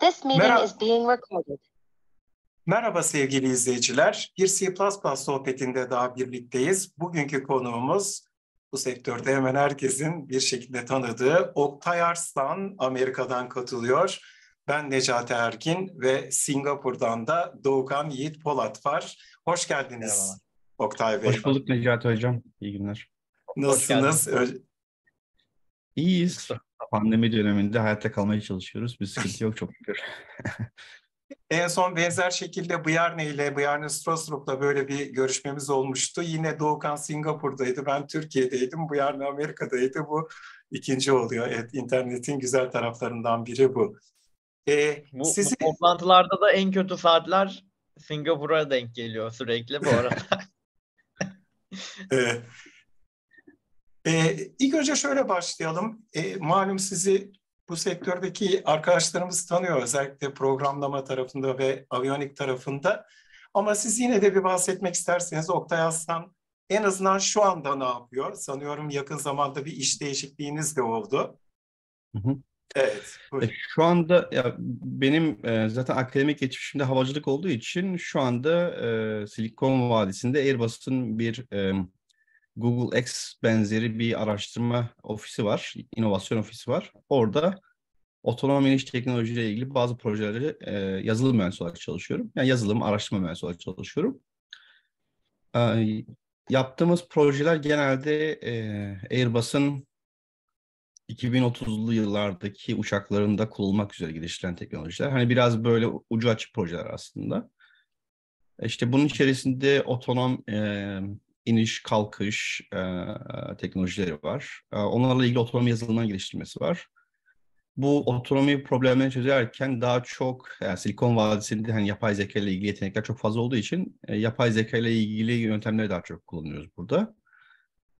This meeting Merhaba. is being recorded. Merhaba sevgili izleyiciler. Bir C++ sohbetinde daha birlikteyiz. Bugünkü konuğumuz bu sektörde hemen herkesin bir şekilde tanıdığı Oktay Arslan Amerika'dan katılıyor. Ben Necati Erkin ve Singapur'dan da Doğukan Yiğit Polat var. Hoş geldiniz Merhaba. Oktay Bey. Hoş bulduk Necati Hocam. İyi günler. Nasılsınız? İyiyiz. Pandemi döneminde hayatta kalmaya çalışıyoruz. Bir sıkıntı yok çok şükür. En son benzer şekilde Bjarne ile Bjarne Strasbourg'la böyle bir görüşmemiz olmuştu. Yine Doğukan Singapur'daydı, ben Türkiye'deydim, Bjarne Amerika'daydı. Bu ikinci oluyor. Evet, internetin güzel taraflarından biri bu. Ee, bu, sizi... bu toplantılarda da en kötü saatler Singapur'a denk geliyor sürekli bu arada. ee, ee, ilk önce şöyle başlayalım. Ee, malum sizi bu sektördeki arkadaşlarımız tanıyor özellikle programlama tarafında ve aviyonik tarafında. Ama siz yine de bir bahsetmek isterseniz Oktay Aslan en azından şu anda ne yapıyor? Sanıyorum yakın zamanda bir iş değişikliğiniz de oldu. Hı hı. Evet. Buyurun. E, şu anda ya benim e, zaten akademik geçmişimde havacılık olduğu için şu anda e, Silikon Vadisi'nde Airbus'un bir e, Google X benzeri bir araştırma ofisi var, inovasyon ofisi var. Orada otonom iniş teknolojiyle ilgili bazı projeleri e, yazılım mühendisi olarak çalışıyorum. Yani yazılım, araştırma mühendisi olarak çalışıyorum. E, yaptığımız projeler genelde e, Airbus'un 2030'lu yıllardaki uçaklarında kullanılmak üzere geliştirilen teknolojiler. Hani biraz böyle ucu açık projeler aslında. E, işte bunun içerisinde otonom e, iniş, kalkış e, teknolojileri var. E, onlarla ilgili otonomi yazılımların geliştirilmesi var. Bu otonomi problemlerini çözerken daha çok yani e, Silikon Vadisi'nde hani yapay zeka ile ilgili yetenekler çok fazla olduğu için e, yapay zeka ile ilgili yöntemleri daha çok kullanıyoruz burada.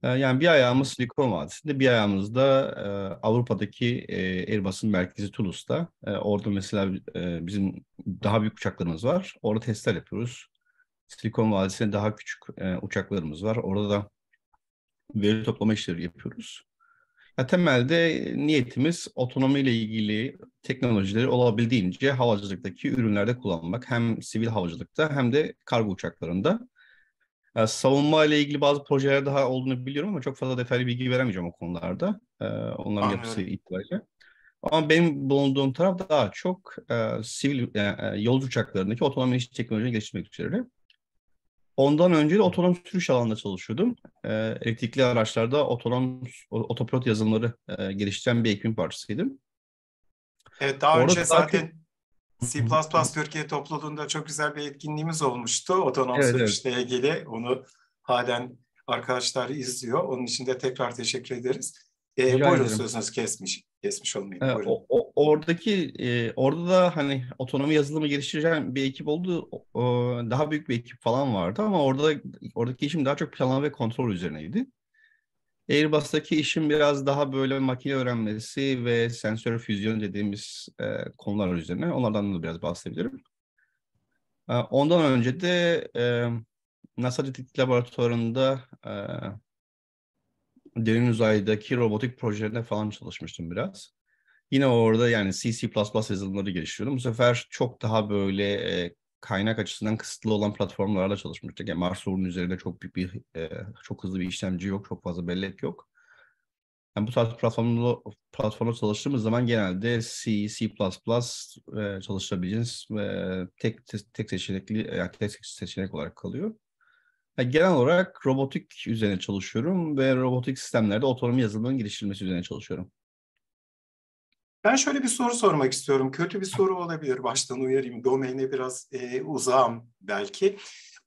E, yani bir ayağımız Silikon Vadisi'nde, bir ayağımız da e, Avrupa'daki e, Airbus'un merkezi Toulouse'da. E, orada mesela e, bizim daha büyük uçaklarımız var. Orada testler yapıyoruz Silikon Vadisi'nde daha küçük e, uçaklarımız var. Orada da veri toplama işleri yapıyoruz. Ya temelde niyetimiz otonomi ile ilgili teknolojileri olabildiğince havacılıktaki ürünlerde kullanmak. Hem sivil havacılıkta hem de kargo uçaklarında. Yani savunma ile ilgili bazı projeler daha olduğunu biliyorum ama çok fazla detaylı bilgi veremeyeceğim o konularda. Ee, onların Anladım. yapısı itibariyle. Ama benim bulunduğum taraf daha çok e, sivil e, e yolcu uçaklarındaki otonomi teknolojileri geliştirmek üzere. Ondan önce de otonom sürüş alanında çalışıyordum. E, elektrikli araçlarda otonom otopilot yazılımları e, geliştiren bir ekibin parçasıydım. Evet daha Orada önce zaten C++ Türkiye topluluğunda çok güzel bir etkinliğimiz olmuştu otonom evet, sürüşle evet. ilgili. Onu halen arkadaşlar izliyor. Onun için de tekrar teşekkür ederiz. E, Rica buyurun ederim. sözünüz kesmiş. Kesmiş olmayayım. Ee, o, o, oradaki e, orada da hani otonomi yazılımı geliştiren bir ekip oldu. O, daha büyük bir ekip falan vardı ama orada oradaki işim daha çok planlama ve kontrol üzerineydi. Airbus'taki işim biraz daha böyle makine öğrenmesi ve sensör füzyon dediğimiz e, konular üzerine. Onlardan da biraz bahsedebilirim. E, ondan önce de e, NASA Detektör Laboratuvarı'nda e, derin uzaydaki robotik projelerinde falan çalışmıştım biraz. Yine orada yani C++ yazılımları geliştiriyordum. Bu sefer çok daha böyle e, kaynak açısından kısıtlı olan platformlarla çalışmıştık. Yani Mars Marsor'un üzerinde çok büyük bir, e, çok hızlı bir işlemci yok, çok fazla bellek yok. Yani bu tarz platformda, platformda çalıştığımız zaman genelde C, C++ e, çalışabileceğiniz e, tek, tek seçenekli, yani tek seçenek olarak kalıyor genel olarak robotik üzerine çalışıyorum ve robotik sistemlerde otonomi yazılımının geliştirilmesi üzerine çalışıyorum. Ben şöyle bir soru sormak istiyorum. Kötü bir soru olabilir. Baştan uyarayım. Domaine biraz e, uzağım belki.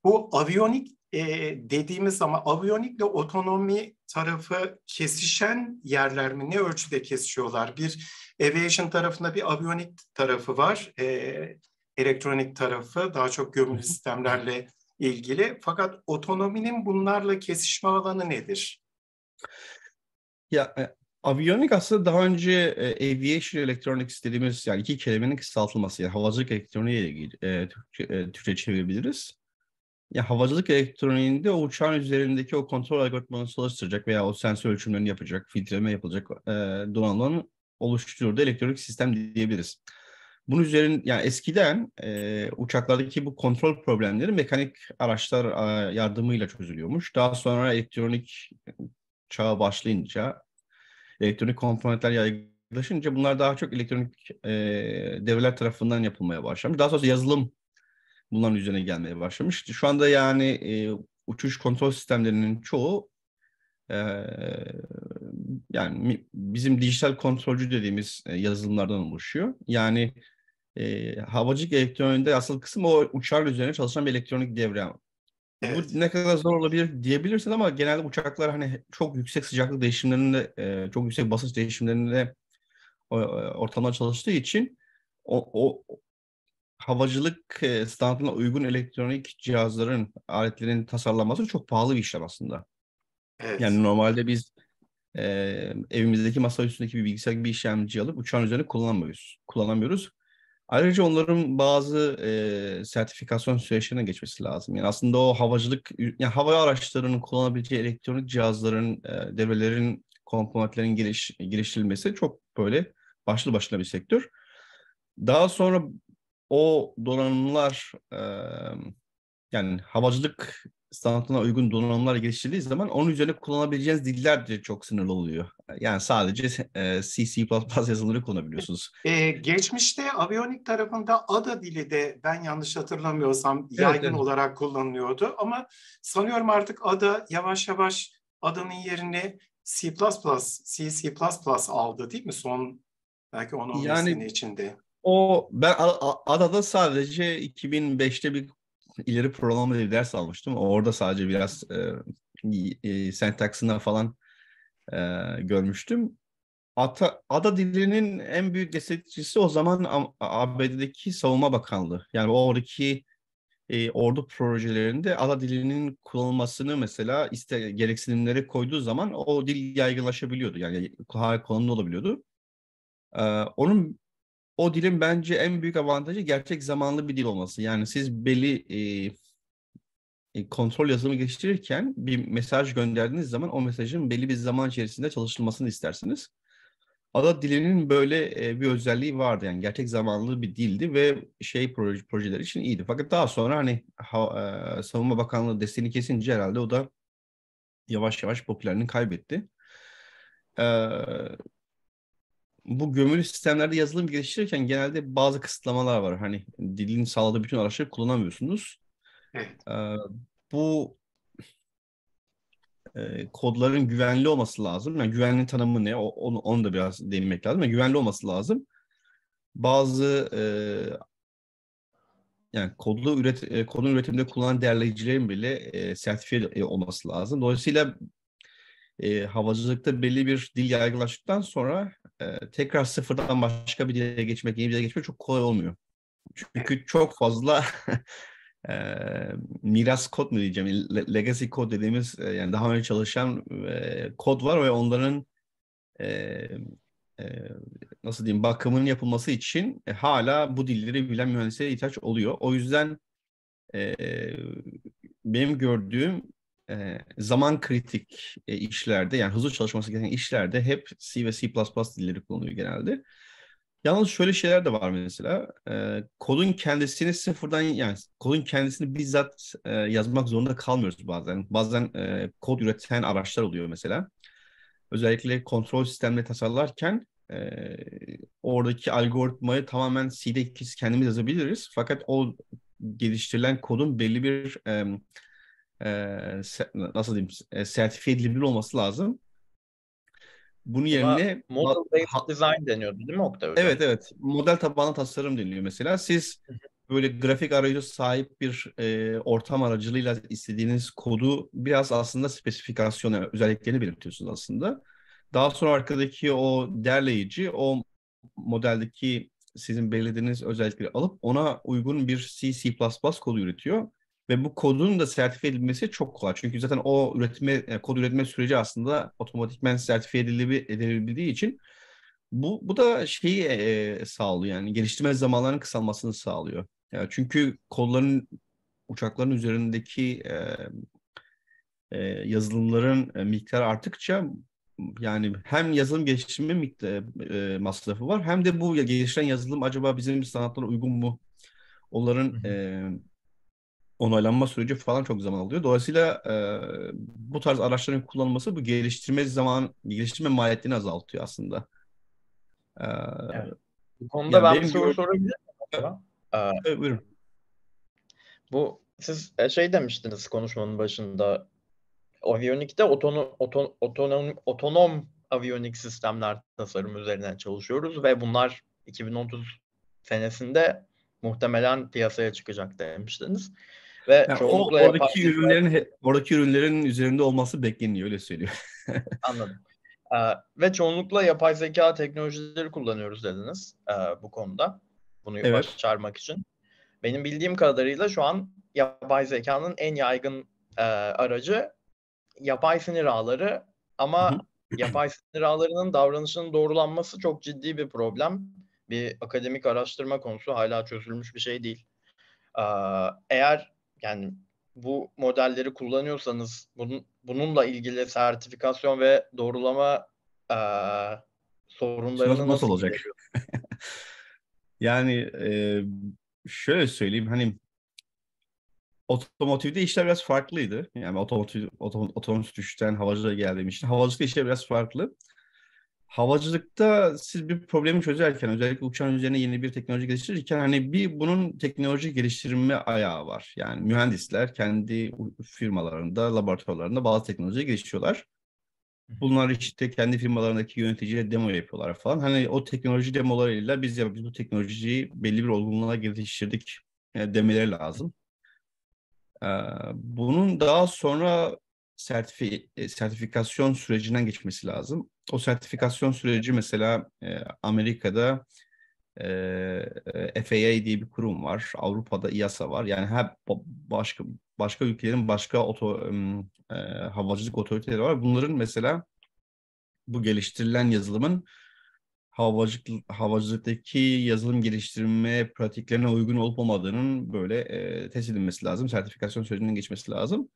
Bu aviyonik e, dediğimiz ama aviyonikle otonomi tarafı kesişen yerler mi? Ne ölçüde kesişiyorlar? Bir aviation tarafında bir aviyonik tarafı var. E, elektronik tarafı daha çok gömülü sistemlerle ilgili. Fakat otonominin bunlarla kesişme alanı nedir? Ya e, Aviyonik aslında daha önce e, aviation electronics dediğimiz yani iki kelimenin kısaltılması yani havacılık elektroniği ile ilgili e, Türkçe, e, Türkçe çevirebiliriz. Ya havacılık elektroniğinde o uçağın üzerindeki o kontrol algoritmalarını çalıştıracak veya o sensör ölçümlerini yapacak, filtreleme yapılacak e, donanımların oluşturduğu elektronik sistem diyebiliriz. Bunun üzerine yani eskiden e, uçaklardaki bu kontrol problemleri mekanik araçlar e, yardımıyla çözülüyormuş. Daha sonra elektronik çağa başlayınca elektronik komponentler yaygınlaşınca bunlar daha çok elektronik e, devler tarafından yapılmaya başlamış. Daha sonra yazılım bunların üzerine gelmeye başlamış. Şu anda yani e, uçuş kontrol sistemlerinin çoğu e, yani bizim dijital kontrolcü dediğimiz e, yazılımlardan oluşuyor. Yani e, havacılık elektroniğinde asıl kısım o uçağın üzerine çalışan bir elektronik devre ama. Evet. Bu ne kadar zor olabilir diyebilirsin ama genelde uçaklar hani çok yüksek sıcaklık değişimlerinde, e, çok yüksek basınç değişimlerinde e, ortamda çalıştığı için o, o havacılık standına uygun elektronik cihazların, aletlerin tasarlanması çok pahalı bir işlem aslında. Evet. Yani normalde biz e, evimizdeki masa üstündeki bir bilgisayar bir işlemci alıp uçağın üzerine kullanmıyoruz. Kullanamıyoruz. Ayrıca onların bazı e, sertifikasyon süreçlerine geçmesi lazım. Yani aslında o havacılık, yani hava araçlarının kullanabileceği elektronik cihazların, e, devrelerin, komponentlerin giriş, giriştirilmesi çok böyle başlı başına bir sektör. Daha sonra o donanımlar e, yani havacılık standartına uygun donanımlar geliştirildiği zaman onun üzerine kullanabileceğiniz diller de çok sınırlı oluyor. Yani sadece e, C, C++ yazılımları kullanabiliyorsunuz. Ee, geçmişte aviyonik tarafında ADA dili de ben yanlış hatırlamıyorsam evet, yaygın evet. olarak kullanılıyordu. Ama sanıyorum artık ADA yavaş yavaş ADA'nın yerini C++, C, C++ aldı değil mi son belki 10-15 yani, sene içinde? O ben Adada sadece 2005'te bir ileri programda bir ders almıştım. Orada sadece biraz e, e, sentaksından falan e, görmüştüm. Ata, ada dilinin en büyük destekçisi o zaman ABD'deki Savunma Bakanlığı. Yani oradaki e, ordu projelerinde ada dilinin kullanılmasını mesela iste, gereksinimlere koyduğu zaman o dil yaygınlaşabiliyordu. Yani kolay kullanımda olabiliyordu. Ee, onun o dilin bence en büyük avantajı gerçek zamanlı bir dil olması. Yani siz belli e, e kontrol yazılımı geliştirirken bir mesaj gönderdiğiniz zaman o mesajın belli bir zaman içerisinde çalışılmasını istersiniz. Ada dilinin böyle e, bir özelliği vardı yani gerçek zamanlı bir dildi ve şey proje, projeler için iyiydi. Fakat daha sonra hani ha, e, Savunma Bakanlığı desteğini kesince herhalde o da yavaş yavaş popülerini kaybetti. E, bu gömülü sistemlerde yazılım geliştirirken genelde bazı kısıtlamalar var. Hani dilin sağladığı bütün araçları kullanamıyorsunuz. Evet. Ee, bu e, kodların güvenli olması lazım. Yani güvenli tanımı ne? O, onu, onu da biraz değinmek lazım. Yani güvenli olması lazım. Bazı e, yani kodlu üret, e, kodun üretiminde kullanan değerleyicilerin bile e, sertifiye e, olması lazım. Dolayısıyla e, havacılıkta belli bir dil yaygınlaştıktan sonra e, tekrar sıfırdan başka bir dile geçmek, yeni bir dile geçmek çok kolay olmuyor. Çünkü çok fazla e, miras kod mu diyeceğim, legacy kod dediğimiz e, yani daha önce çalışan e, kod var ve onların e, e, nasıl diyeyim bakımının yapılması için e, hala bu dilleri bilen mühendislere ihtiyaç oluyor. O yüzden e, benim gördüğüm e, zaman kritik e, işlerde yani hızlı çalışması gereken işlerde hep C ve C++ dilleri kullanılıyor genelde. Yalnız şöyle şeyler de var mesela. E, kodun kendisini sıfırdan yani kodun kendisini bizzat e, yazmak zorunda kalmıyoruz bazen. Bazen e, kod üreten araçlar oluyor mesela. Özellikle kontrol sistemle tasarlarken e, oradaki algoritmayı tamamen C'de kendimiz yazabiliriz. Fakat o geliştirilen kodun belli bir e, e, nasıl diyeyim e, sertifiye edilebilir olması lazım. Bunun Buna yerine model based design deniyordu değil mi Oktay Hocam? Evet evet. Model tabanlı tasarım deniliyor mesela. Siz böyle grafik arayüzü sahip bir e, ortam aracılığıyla istediğiniz kodu biraz aslında spesifikasyona özelliklerini belirtiyorsunuz aslında. Daha sonra arkadaki o derleyici o modeldeki sizin belirlediğiniz özellikleri alıp ona uygun bir C, C++ kodu üretiyor. Ve bu kodun da sertifiye edilmesi çok kolay. Çünkü zaten o üretme, e, kod üretme süreci aslında otomatikmen sertifiye edilebildiği için bu, bu da şeyi e, e sağlıyor yani geliştirme zamanlarının kısalmasını sağlıyor. Yani çünkü kolların uçakların üzerindeki e, e, yazılımların e, miktarı arttıkça yani hem yazılım geliştirme miktarı, e, masrafı var hem de bu gelişen yazılım acaba bizim sanatlara uygun mu? Onların hı hı. E, onaylanma süreci falan çok zaman alıyor. Dolayısıyla e, bu tarz araçların kullanılması bu geliştirme zaman geliştirme maliyetini azaltıyor aslında. E, evet. Bu konuda yani ben bir soru gör- sorabilir miyim? E, ee, buyurun. Bu siz e, şey demiştiniz konuşmanın başında avionikte otonom, oton, otonom, otonom aviyonik sistemler tasarım üzerine çalışıyoruz ve bunlar 2030 senesinde muhtemelen piyasaya çıkacak demiştiniz. Ve yani o, oradaki yapan... ürünlerin oradaki ürünlerin üzerinde olması bekleniyor öyle söylüyor. Anladım. Ee, ve çoğunlukla yapay zeka teknolojileri kullanıyoruz dediniz e, bu konuda. Bunu evet. başarmak için. Benim bildiğim kadarıyla şu an yapay zekanın en yaygın e, aracı yapay sinir ağları ama yapay sinir ağlarının davranışının doğrulanması çok ciddi bir problem. Bir akademik araştırma konusu hala çözülmüş bir şey değil. Ee, eğer yani bu modelleri kullanıyorsanız bunun, bununla ilgili sertifikasyon ve doğrulama e, sorunlarını nasıl, nasıl olacak? yani e, şöyle söyleyeyim hani otomotivde işler biraz farklıydı. Yani otomotiv, otomotiv düşten havacılığa geldiğim için havacılıkta işler biraz farklı havacılıkta siz bir problemi çözerken özellikle uçağın üzerine yeni bir teknoloji geliştirirken hani bir bunun teknoloji geliştirme ayağı var. Yani mühendisler kendi firmalarında, laboratuvarlarında bazı teknolojiyi geliştiriyorlar. Bunlar işte kendi firmalarındaki yöneticiyle demo yapıyorlar falan. Hani o teknoloji demolarıyla biz ya biz bu teknolojiyi belli bir olgunluğa geliştirdik e, demeleri lazım. bunun daha sonra sertifi e, sertifikasyon sürecinden geçmesi lazım o sertifikasyon süreci mesela e, Amerika'da e, e FAA diye bir kurum var. Avrupa'da IASA var. Yani hep başka başka ülkelerin başka oto, e, havacılık otoriteleri var. Bunların mesela bu geliştirilen yazılımın havacılık, havacılıktaki yazılım geliştirme pratiklerine uygun olup olmadığının böyle e, test edilmesi lazım. Sertifikasyon sürecinden geçmesi lazım.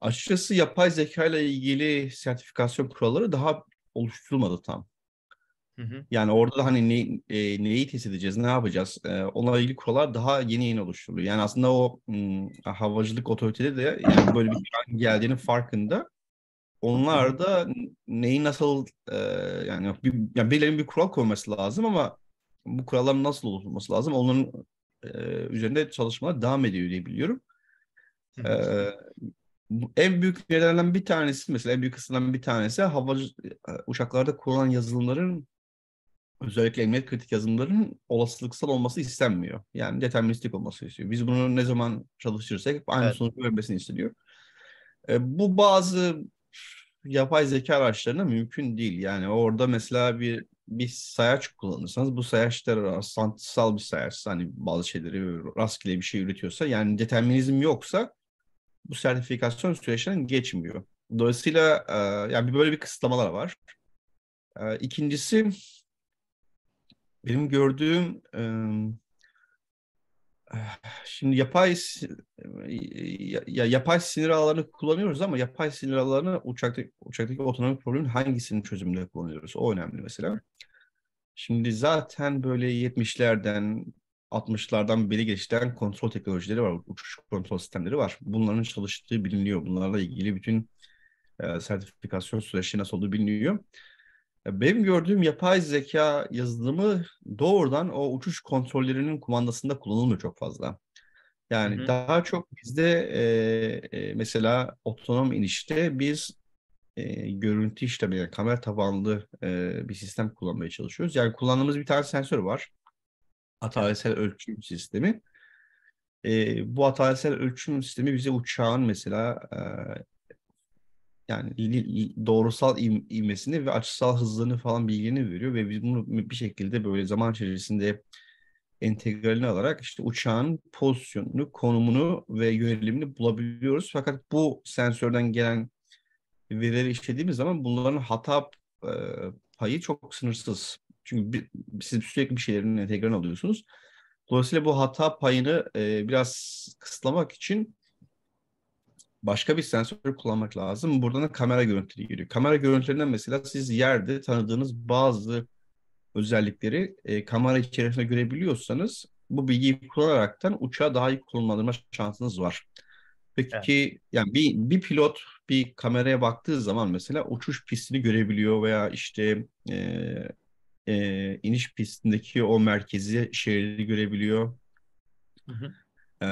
Açıkçası yapay zeka ile ilgili sertifikasyon kuralları daha oluşturulmadı tam. Yani orada da hani ne, e, neyi test edeceğiz, ne yapacağız? E, onunla ilgili kurallar daha yeni yeni oluşturuluyor. Yani aslında o m, hmm, havacılık otoritede de yani böyle bir plan geldiğinin farkında. Onlar da neyi nasıl e, yani, bir, yani birilerinin bir kural koyması lazım ama bu kuralların nasıl oluşturulması lazım? Onların e, üzerinde çalışmalar devam ediyor diye biliyorum. Ee, en büyük nedenlerden bir tanesi mesela en büyük kısımdan bir tanesi hava e, uçaklarda kullanılan yazılımların özellikle emniyet kritik yazılımların olasılıksal olması istenmiyor. Yani deterministik olması istiyor. Biz bunu ne zaman çalıştırırsak aynı evet. sonucu vermesini istiyor. E, bu bazı yapay zeka araçlarına mümkün değil. Yani orada mesela bir bir sayaç kullanırsanız bu sayaçlar rastlantısal bir sayaç. Hani bazı şeyleri rastgele bir şey üretiyorsa yani determinizm yoksa bu sertifikasyon süreçlerinden geçmiyor. Dolayısıyla e, yani böyle bir kısıtlamalar var. E, ikincisi benim gördüğüm e, şimdi yapay ya, yapay sinir ağlarını kullanıyoruz ama yapay sinir ağlarını uçaktaki, uçaktaki otonomik problemin hangisinin çözümünde kullanıyoruz? O önemli mesela. Şimdi zaten böyle 70'lerden 60'lardan beri geliştiren kontrol teknolojileri var. Uçuş kontrol sistemleri var. Bunların çalıştığı biliniyor. Bunlarla ilgili bütün e, sertifikasyon süreci nasıl olduğu biliniyor. E, benim gördüğüm yapay zeka yazılımı doğrudan o uçuş kontrollerinin kumandasında kullanılmıyor çok fazla. Yani Hı-hı. daha çok bizde e, e, mesela otonom inişte biz e, görüntü işlemi yani kamera tabanlı e, bir sistem kullanmaya çalışıyoruz. Yani kullandığımız bir tane sensör var. Ataresel ölçüm sistemi. E, bu ataresel ölçüm sistemi bize uçağın mesela e, yani doğrusal im, imesini ve açısal hızlarını falan bilgini veriyor ve biz bunu bir şekilde böyle zaman içerisinde entegralini alarak işte uçağın pozisyonunu, konumunu ve yönelimini bulabiliyoruz. Fakat bu sensörden gelen verileri işlediğimiz zaman bunların hata e, payı çok sınırsız. Çünkü bir, siz sürekli bir şeylerin entegren alıyorsunuz. Dolayısıyla bu hata payını e, biraz kısıtlamak için başka bir sensör kullanmak lazım. Buradan da kamera görüntüleri geliyor. Kamera görüntülerinden mesela siz yerde tanıdığınız bazı özellikleri e, kamera içerisinde görebiliyorsanız bu bilgiyi kullanaraktan uçağı daha iyi kullanma şansınız var. Peki evet. yani bir, bir pilot bir kameraya baktığı zaman mesela uçuş pistini görebiliyor veya işte e, e, iniş pistindeki o merkezi şehri görebiliyor. Hı hı. E,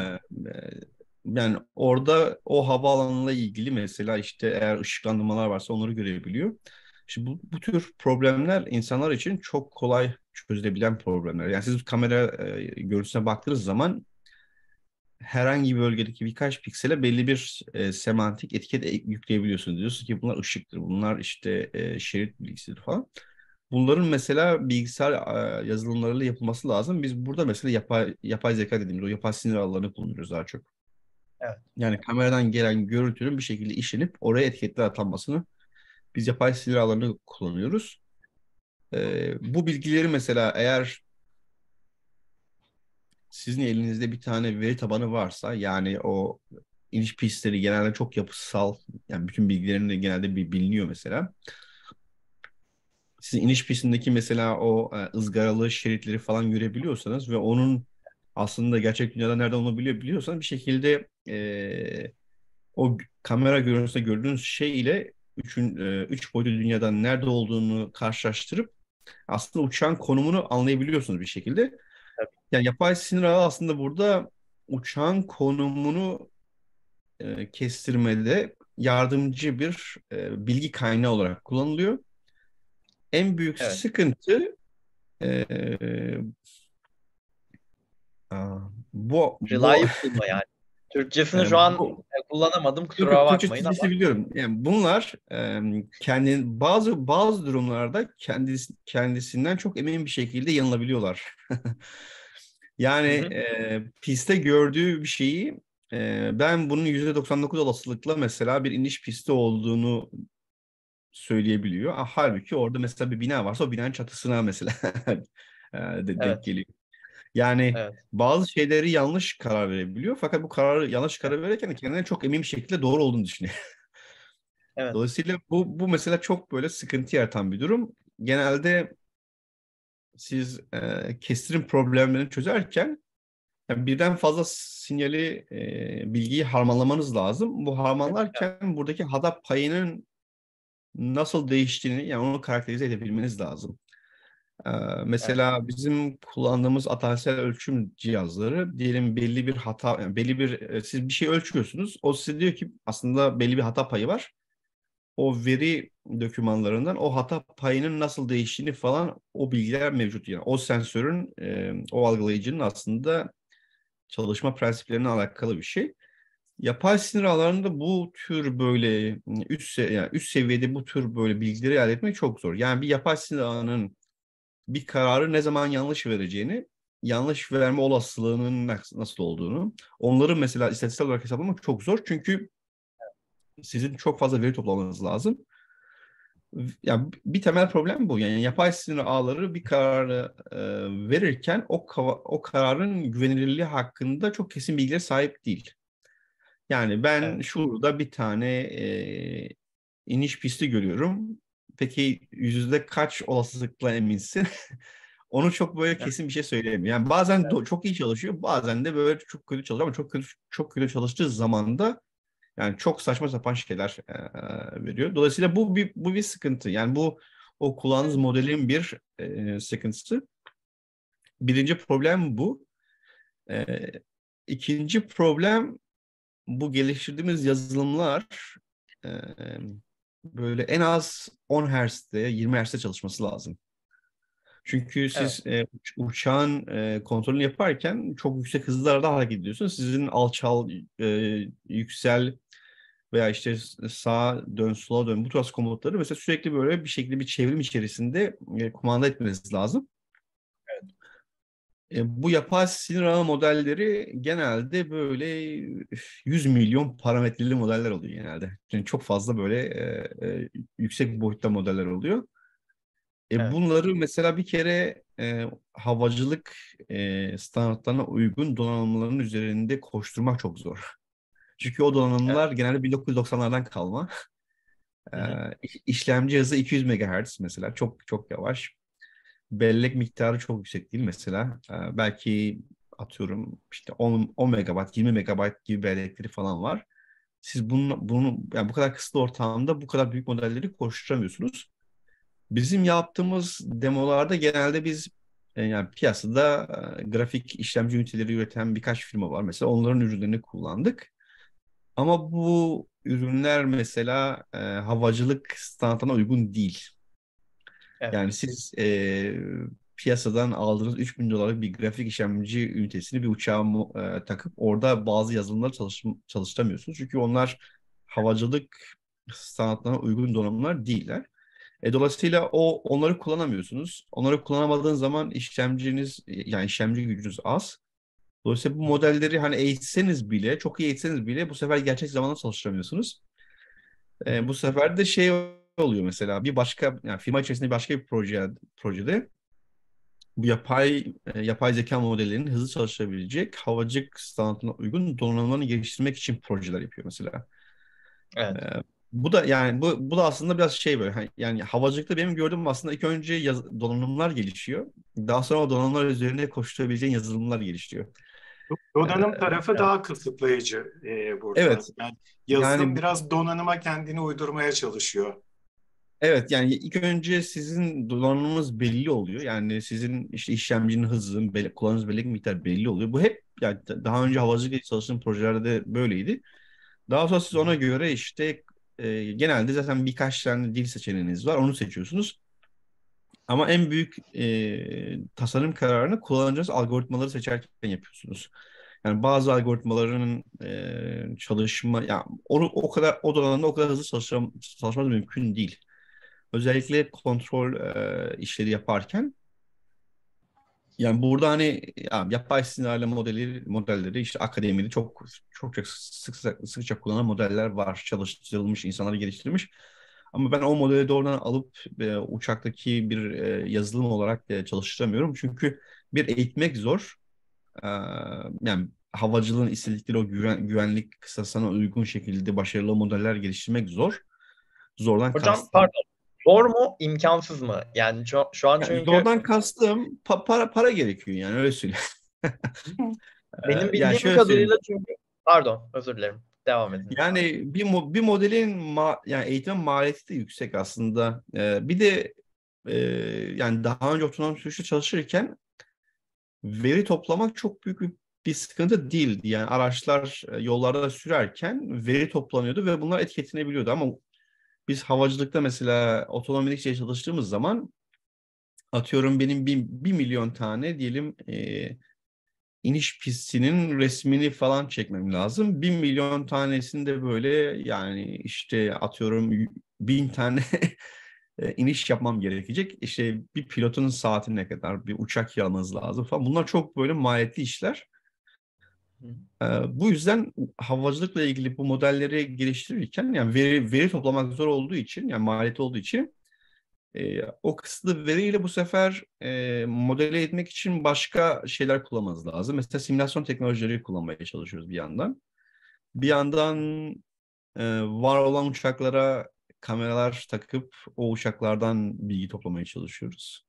yani orada o havaalanıyla ilgili mesela işte eğer ışıklandırmalar varsa onları görebiliyor. Şimdi bu, bu tür problemler insanlar için çok kolay çözülebilen problemler. Yani siz kamera e, görüntüsüne baktığınız zaman herhangi bir bölgedeki birkaç piksele belli bir e, semantik etiket e, yükleyebiliyorsunuz. Diyorsun ki bunlar ışıktır, bunlar işte e, şerit bilgisidir falan. Bunların mesela bilgisayar yazılımlarıyla yapılması lazım. Biz burada mesela yapay, yapay zeka dediğimiz o yapay sinir ağlarını kullanıyoruz daha çok. Evet. Yani kameradan gelen görüntünün bir şekilde işlenip oraya etiketler atanmasını biz yapay sinir ağlarını kullanıyoruz. Ee, bu bilgileri mesela eğer sizin elinizde bir tane veri tabanı varsa yani o iniş pistleri genelde çok yapısal yani bütün bilgilerini genelde bir biliniyor mesela siz iniş pistindeki mesela o e, ızgaralı şeritleri falan görebiliyorsanız ve onun aslında gerçek dünyada nereden olabiliyor biliyorsanız bir şekilde e, o kamera görüntüsünde gördüğünüz şey ile üçün, e, üç boyutlu dünyadan nerede olduğunu karşılaştırıp aslında uçağın konumunu anlayabiliyorsunuz bir şekilde. Evet. Yani yapay sinir ağı aslında burada uçağın konumunu e, kestirmede yardımcı bir e, bilgi kaynağı olarak kullanılıyor. En büyük evet. sıkıntı e, a, bu reliable bu, yani. Türkçesini yani, şu an bu, e, kullanamadım kusura bakmayın ama. biliyorum. Yani bunlar e, kendin bazı bazı durumlarda kendisi, kendisinden çok emin bir şekilde yanılabiliyorlar. yani E, piste gördüğü bir şeyi e, ben bunun %99 olasılıkla mesela bir iniş pisti olduğunu söyleyebiliyor. Ah, halbuki orada mesela bir bina varsa o binanın çatısına mesela e, de, denk evet. geliyor. Yani evet. bazı şeyleri yanlış karar verebiliyor fakat bu kararı yanlış karar verirken de kendine çok emin bir şekilde doğru olduğunu düşünüyor. evet. Dolayısıyla bu bu mesela çok böyle sıkıntı yaratan bir durum. Genelde siz e, kestirim problemlerini çözerken yani birden fazla sinyali, e, bilgiyi harmanlamanız lazım. Bu harmanlarken evet. buradaki hata payının nasıl değiştiğini yani onu karakterize edebilmeniz lazım. Ee, mesela evet. bizim kullandığımız atarsel ölçüm cihazları diyelim belli bir hata yani belli bir e, siz bir şey ölçüyorsunuz. O size diyor ki aslında belli bir hata payı var. O veri dokümanlarından o hata payının nasıl değiştiğini falan o bilgiler mevcut yani. O sensörün e, o algılayıcının aslında çalışma prensiplerine alakalı bir şey. Yapay sinir ağlarında bu tür böyle üst, sev- yani üst seviyede bu tür böyle bilgileri elde etmek çok zor. Yani bir yapay sinir ağının bir kararı ne zaman yanlış vereceğini, yanlış verme olasılığının nasıl olduğunu, onları mesela istatistiksel olarak hesaplamak çok zor. Çünkü sizin çok fazla veri toplamanız lazım. Yani bir temel problem bu. Yani yapay sinir ağları bir kararı e, verirken o o kararın güvenilirliği hakkında çok kesin bilgiye sahip değil. Yani ben evet. şurada bir tane e, iniş pisti görüyorum. Peki yüzde kaç olasılıkla eminsin? Onu çok böyle kesin bir şey söyleyemiyorum. Yani bazen evet. çok iyi çalışıyor, bazen de böyle çok kötü çalışıyor ama çok kötü çok kötü çalıştığı zaman da yani çok saçma sapan şeyler e, veriyor. Dolayısıyla bu bir bu bir sıkıntı. Yani bu o kullandığınız modelin bir e, sıkıntısı. Birinci problem bu. E, ikinci problem bu geliştirdiğimiz yazılımlar e, böyle en az 10 Hz'de 20 Hz'de çalışması lazım. Çünkü siz evet. e, uçağın e, kontrolünü yaparken çok yüksek hızlarda hareket ediyorsunuz. Sizin alçal, e, yüksel veya işte sağ dön, sola dön bu tarz komutları mesela sürekli böyle bir şekilde bir çevrim içerisinde e, kumanda etmeniz lazım. E, bu yapay sinir ağı modelleri genelde böyle 100 milyon parametreli modeller oluyor genelde. Yani çok fazla böyle e, e, yüksek boyutta modeller oluyor. E, evet. Bunları mesela bir kere e, havacılık e, standartlarına uygun donanımların üzerinde koşturmak çok zor. Çünkü o donanımlar evet. genelde 1990'lardan kalma. Hı E, işlemci hızı 200 MHz mesela çok çok yavaş bellek miktarı çok yüksek değil mesela. E, belki atıyorum işte 10, 10 megabayt, 20 megabayt gibi bellekleri falan var. Siz bunu, bunu yani bu kadar kısıtlı ortamda bu kadar büyük modelleri koşturamıyorsunuz. Bizim yaptığımız demolarda genelde biz e, yani piyasada e, grafik işlemci üniteleri üreten birkaç firma var. Mesela onların ürünlerini kullandık. Ama bu ürünler mesela e, havacılık standartına uygun değil. Evet. Yani siz e, piyasadan aldığınız 3000 dolarlık bir grafik işlemci ünitesini bir uçağa e, takıp orada bazı yazılımları çalış, çalıştıramıyorsunuz. Çünkü onlar havacılık sanatlarına uygun donanımlar değiller. E, dolayısıyla o onları kullanamıyorsunuz. Onları kullanamadığın zaman işlemciniz yani işlemci gücünüz az. Dolayısıyla bu modelleri hani eğitseniz bile, çok iyi eğitseniz bile bu sefer gerçek zamanda çalıştıramıyorsunuz. E, bu sefer de şey oluyor mesela bir başka yani firma içerisinde başka bir proje projede bu yapay e, yapay zeka modellerinin hızlı çalışabilecek havacık standartına uygun donanımlarını geliştirmek için projeler yapıyor mesela. Evet. Ee, bu da yani bu bu da aslında biraz şey böyle hani, yani havacılıkta benim gördüğüm aslında ilk önce yaz, donanımlar gelişiyor. Daha sonra o donanımlar üzerine koşturabileceğin yazılımlar gelişiyor. E, Donanım ee, tarafı yani. daha kısıtlayıcı e, burada. Evet. Yani yazılım yani, biraz donanıma kendini uydurmaya çalışıyor. Evet yani ilk önce sizin donanımınız belli oluyor. Yani sizin işte işlemcinin hızı, bellek, kullandığınız bellek belli oluyor. Bu hep yani daha önce havacılıkla çalıştığım projelerde böyleydi. Daha sonra siz ona göre işte e, genelde zaten birkaç tane dil seçeneğiniz var. Onu seçiyorsunuz. Ama en büyük e, tasarım kararını kullanacağınız algoritmaları seçerken yapıyorsunuz. Yani bazı algoritmaların e, çalışma, yani onu o kadar o donanımda o kadar hızlı çalışam, çalışması mümkün değil özellikle kontrol e, işleri yaparken yani burada hani ya, yapay istikrarlı modeli modelleri işte akademide çok çok çok sık, sıkça kullanılan modeller var. Çalıştırılmış, insanları geliştirmiş. Ama ben o modeli doğrudan alıp e, uçaktaki bir e, yazılım olarak e, çalıştıramıyorum. Çünkü bir eğitmek zor. E, yani havacılığın istedikleri o güven, güvenlik kısasına uygun şekilde başarılı modeller geliştirmek zor. Zordan Hocam kastım. pardon Zor mu, imkansız mı? Yani şu, şu an yani çünkü... Zordan kastım pa- para para gerekiyor yani öyle söyleyeyim. Ee, Benim bildiğim yani kadarıyla çünkü... Pardon, özür dilerim. Devam edin. Yani bir mo- bir modelin ma- yani eğitim maliyeti de yüksek aslında. Ee, bir de e, yani daha önce otonom sürüşte çalışırken veri toplamak çok büyük bir bir sıkıntı değildi. Yani araçlar e, yollarda sürerken veri toplanıyordu ve bunlar etiketlenebiliyordu ama biz havacılıkta mesela otonom şey çalıştığımız zaman atıyorum benim bir, bir milyon tane diyelim e, iniş pistinin resmini falan çekmem lazım. Bin milyon tanesini de böyle yani işte atıyorum bin tane e, iniş yapmam gerekecek. İşte bir pilotun ne kadar bir uçak yalmanız lazım falan. Bunlar çok böyle maliyetli işler. Bu yüzden havacılıkla ilgili bu modelleri geliştirirken yani veri, veri toplamak zor olduğu için yani maliyeti olduğu için e, o kısıtlı veriyle bu sefer e, modele etmek için başka şeyler kullanmanız lazım. Mesela simülasyon teknolojileri kullanmaya çalışıyoruz bir yandan. Bir yandan e, var olan uçaklara kameralar takıp o uçaklardan bilgi toplamaya çalışıyoruz.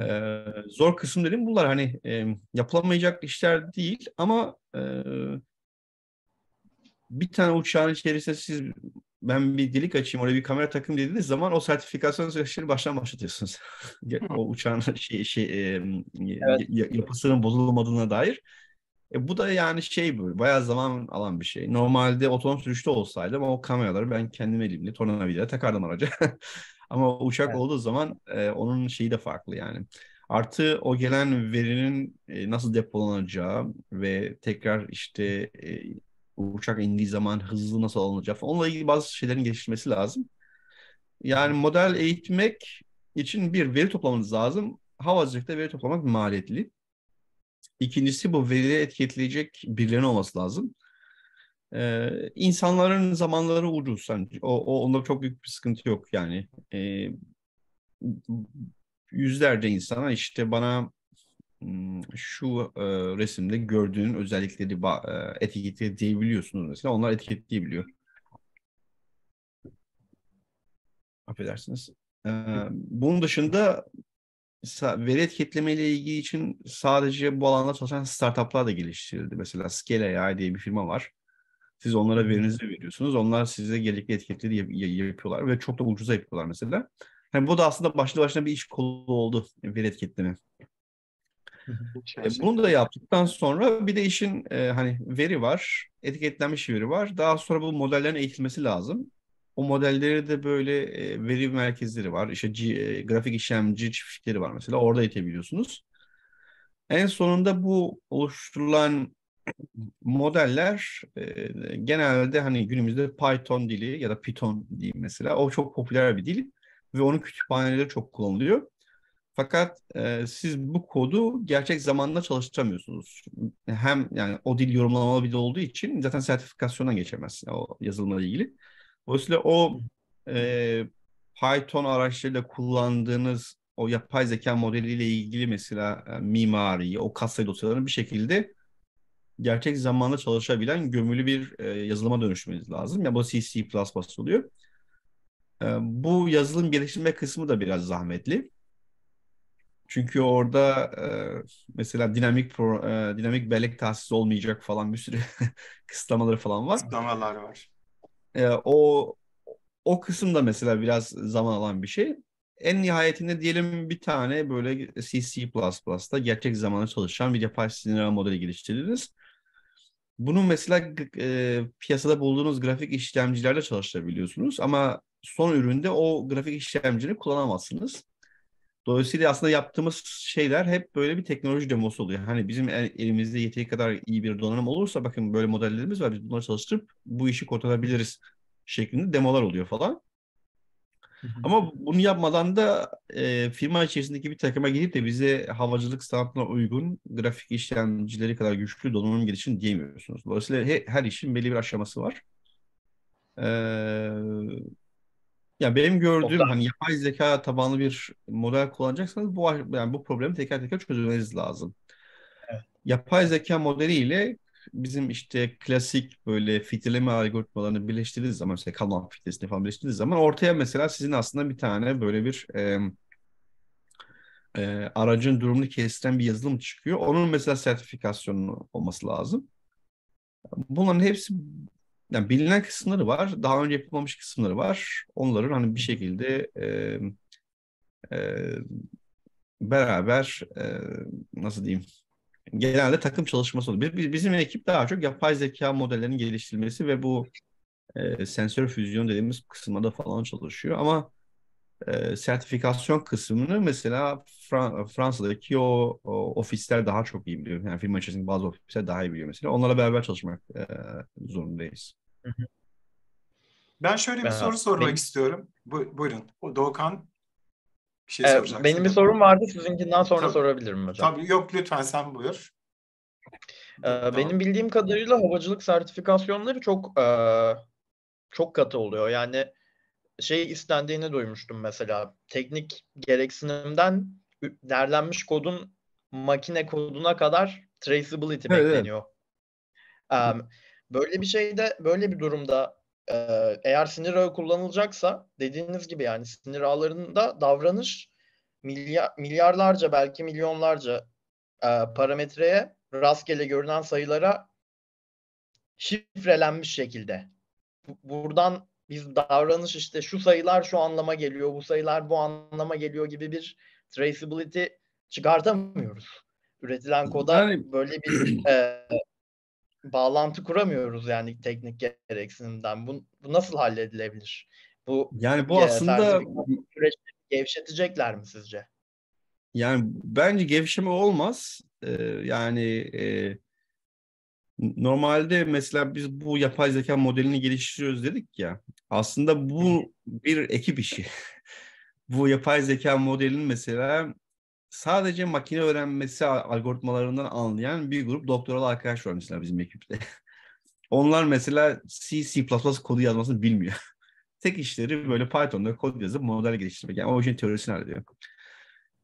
Ee, zor kısım dedim bunlar hani e, yapılamayacak işler değil ama e, bir tane uçağın içerisinde siz ben bir delik açayım oraya bir kamera takayım dediğiniz zaman o sertifikasyon süreçleri baştan başlatıyorsunuz. o uçağın şey, şey e, evet. yapısının bozulmadığına dair. E, bu da yani şey böyle bayağı zaman alan bir şey. Normalde otonom sürüşte olsaydı ama o kameraları ben kendim elimle tornavidaya takardım araca. Ama uçak evet. olduğu zaman e, onun şeyi de farklı yani. Artı o gelen verinin e, nasıl depolanacağı ve tekrar işte e, uçak indiği zaman hızlı nasıl alınacağı falan. Onunla ilgili bazı şeylerin geliştirmesi lazım. Yani model eğitmek için bir veri toplamanız lazım. Havacılıkta veri toplamak maliyetli. İkincisi bu verileri etkileyecek birilerinin olması lazım. Ee, insanların zamanları ucuz. Yani o, o, onda çok büyük bir sıkıntı yok yani. Ee, yüzlerce insana işte bana hmm, şu e, resimde gördüğün özellikleri e, etiketleyebiliyorsunuz mesela. Onlar etiketleyebiliyor. Affedersiniz. Ee, bunun dışında veri etiketleme ile ilgili için sadece bu alanda çalışan startuplar da geliştirildi. Mesela Scale AI diye bir firma var. Siz onlara verinizi veriyorsunuz. Onlar size gerekli etiketleri yapıyorlar ve çok da ucuza yapıyorlar mesela. Yani bu da aslında başlı başına bir iş kolu oldu veri etiketleme. Bunu da yaptıktan sonra bir de işin e, hani veri var, etiketlenmiş veri var. Daha sonra bu modellerin eğitilmesi lazım. O modelleri de böyle e, veri merkezleri var. İşte G, e, grafik işlemci çiftlikleri var mesela. Orada eğitebiliyorsunuz. En sonunda bu oluşturulan modeller e, genelde hani günümüzde Python dili ya da Python diyeyim mesela. O çok popüler bir dil ve onun kütüphaneleri çok kullanılıyor. Fakat e, siz bu kodu gerçek zamanda çalıştıramıyorsunuz. Hem yani o dil yorumlamalı bir dil olduğu için zaten sertifikasyona geçemezsin o yazılımla ilgili. Dolayısıyla o e, Python araçlarıyla kullandığınız o yapay zeka modeliyle ilgili mesela e, mimariyi, o kasa dosyalarını bir şekilde gerçek zamanda çalışabilen gömülü bir e, yazılıma dönüşmeniz lazım. Ya bu C, oluyor. E, bu yazılım geliştirme kısmı da biraz zahmetli. Çünkü orada e, mesela dinamik pro, e, dinamik bellek tahsisi olmayacak falan bir sürü kısıtlamaları falan var. Kısıtlamalar var. E, o o kısım da mesela biraz zaman alan bir şey. En nihayetinde diyelim bir tane böyle C++'da gerçek zamanlı çalışan bir yapay sinir modeli geliştirdiniz. Bunun mesela e, piyasada bulduğunuz grafik işlemcilerle çalıştırabiliyorsunuz ama son üründe o grafik işlemcini kullanamazsınız. Dolayısıyla aslında yaptığımız şeyler hep böyle bir teknoloji demosu oluyor. Hani bizim elimizde yeteri kadar iyi bir donanım olursa bakın böyle modellerimiz var biz bunları çalıştırıp bu işi kurtarabiliriz şeklinde demolar oluyor falan. Ama bunu yapmadan da e, firma içerisindeki bir takıma gidip de bize havacılık sanatına uygun grafik işlemcileri kadar güçlü donanım gelişin diyemiyorsunuz. Dolayısıyla he, her işin belli bir aşaması var. E, yani benim gördüğüm Ondan. hani yapay zeka tabanlı bir model kullanacaksanız bu yani bu problemi teker teker çözmeniz lazım. Evet. Yapay zeka modeli ile bizim işte klasik böyle fitleme algoritmalarını birleştirdiği zaman mesela Kalman fitlesini falan birleştirdiği zaman ortaya mesela sizin aslında bir tane böyle bir e, e, aracın durumunu kestiren bir yazılım çıkıyor. Onun mesela sertifikasyonu olması lazım. Bunların hepsi yani bilinen kısımları var. Daha önce yapılmamış kısımları var. Onların hani bir şekilde e, e, beraber e, nasıl diyeyim genelde takım çalışması oluyor. bizim ekip daha çok yapay zeka modellerinin geliştirilmesi ve bu e, sensör füzyon dediğimiz kısımda falan çalışıyor. Ama e, sertifikasyon kısmını mesela Fran- Fransa'daki o, o ofisler daha çok iyi biliyor. Yani firma içerisinde bazı ofisler daha iyi biliyor mesela. Onlarla beraber çalışmak e, zorundayız. Ben şöyle bir ben soru sormak Peki. istiyorum. Bu, buyurun. O Doğukan bir şey ee, benim bir sorum vardı. Sizinkinden sonra tabii, sorabilirim hocam. Tabii yok lütfen sen buyur. Ee, tamam. Benim bildiğim kadarıyla havacılık sertifikasyonları çok e, çok katı oluyor. Yani şey istendiğini duymuştum mesela. Teknik gereksinimden derlenmiş kodun makine koduna kadar traceability evet, bekleniyor. Evet. Um, böyle bir şeyde böyle bir durumda eğer sinir ağı kullanılacaksa dediğiniz gibi yani sinir ağlarında davranış milyar, milyarlarca belki milyonlarca e, parametreye rastgele görünen sayılara şifrelenmiş şekilde. Buradan biz davranış işte şu sayılar şu anlama geliyor, bu sayılar bu anlama geliyor gibi bir traceability çıkartamıyoruz. Üretilen koda yani... böyle bir e, bağlantı kuramıyoruz yani teknik gereksinimden. Bu, bu nasıl halledilebilir? Bu yani bu aslında süreçleri gevşetecekler mi sizce? Yani bence gevşeme olmaz. Ee, yani e, normalde mesela biz bu yapay zeka modelini geliştiriyoruz dedik ya. Aslında bu bir ekip işi. bu yapay zeka modelinin mesela sadece makine öğrenmesi algoritmalarından anlayan bir grup doktoral arkadaş var mesela bizim ekipte. Onlar mesela C, C++ kodu yazmasını bilmiyor. Tek işleri böyle Python'da kod yazıp model geliştirmek. Yani o işin teorisini hallediyor.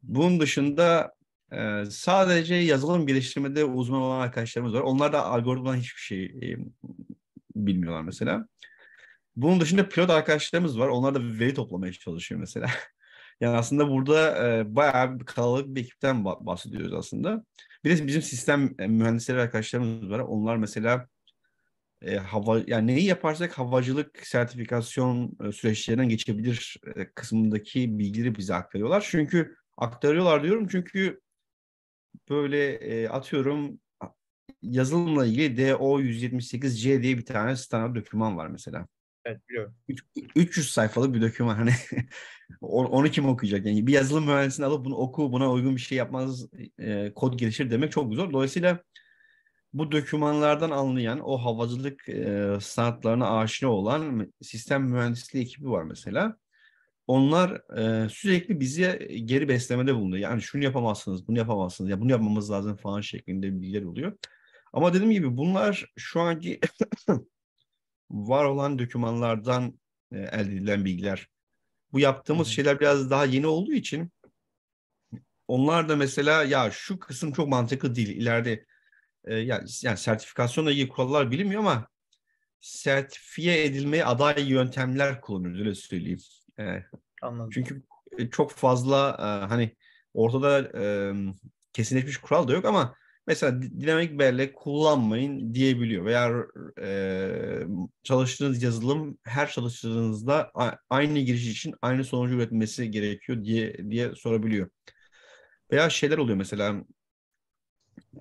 Bunun dışında e, sadece yazılım geliştirmede uzman olan arkadaşlarımız var. Onlar da algoritmadan hiçbir şey e, bilmiyorlar mesela. Bunun dışında pilot arkadaşlarımız var. Onlar da veri toplamaya çalışıyor mesela. Yani aslında burada e, bayağı bir kalabalık bir ekipten bahsediyoruz aslında. Bir de bizim sistem mühendisleri arkadaşlarımız var. Onlar mesela e, hava yani neyi yaparsak havacılık sertifikasyon e, süreçlerinden geçebilir e, kısmındaki bilgileri bize aktarıyorlar. Çünkü aktarıyorlar diyorum çünkü böyle e, atıyorum yazılımla ilgili DO178C diye bir tane standart doküman var mesela. Evet biliyorum. 300 sayfalık bir doküman hani onu kim okuyacak yani bir yazılım mühendisini alıp bunu oku buna uygun bir şey yapmaz e, kod gelişir demek çok zor. Dolayısıyla bu dokümanlardan anlayan o havacılık e, sanatlarına aşina olan sistem mühendisliği ekibi var mesela. Onlar e, sürekli bizi geri beslemede bulunuyor. Yani şunu yapamazsınız, bunu yapamazsınız, ya bunu yapmamız lazım falan şeklinde bilgiler oluyor. Ama dediğim gibi bunlar şu anki var olan dokümanlardan e, elde edilen bilgiler. Bu yaptığımız hı şeyler biraz daha yeni olduğu için onlar da mesela ya şu kısım çok mantıklı değil. İleride e, yani, yani sertifikasyonla ilgili kurallar bilinmiyor ama sertifiye edilmeye aday yöntemler kullanıyoruz öyle söyleyeyim. E, Anladım. Çünkü e, çok fazla e, hani ortada e, kesinleşmiş kural da yok ama mesela dinamik bellek kullanmayın diyebiliyor veya e, çalıştığınız yazılım her çalıştığınızda aynı giriş için aynı sonucu üretmesi gerekiyor diye diye sorabiliyor. Veya şeyler oluyor mesela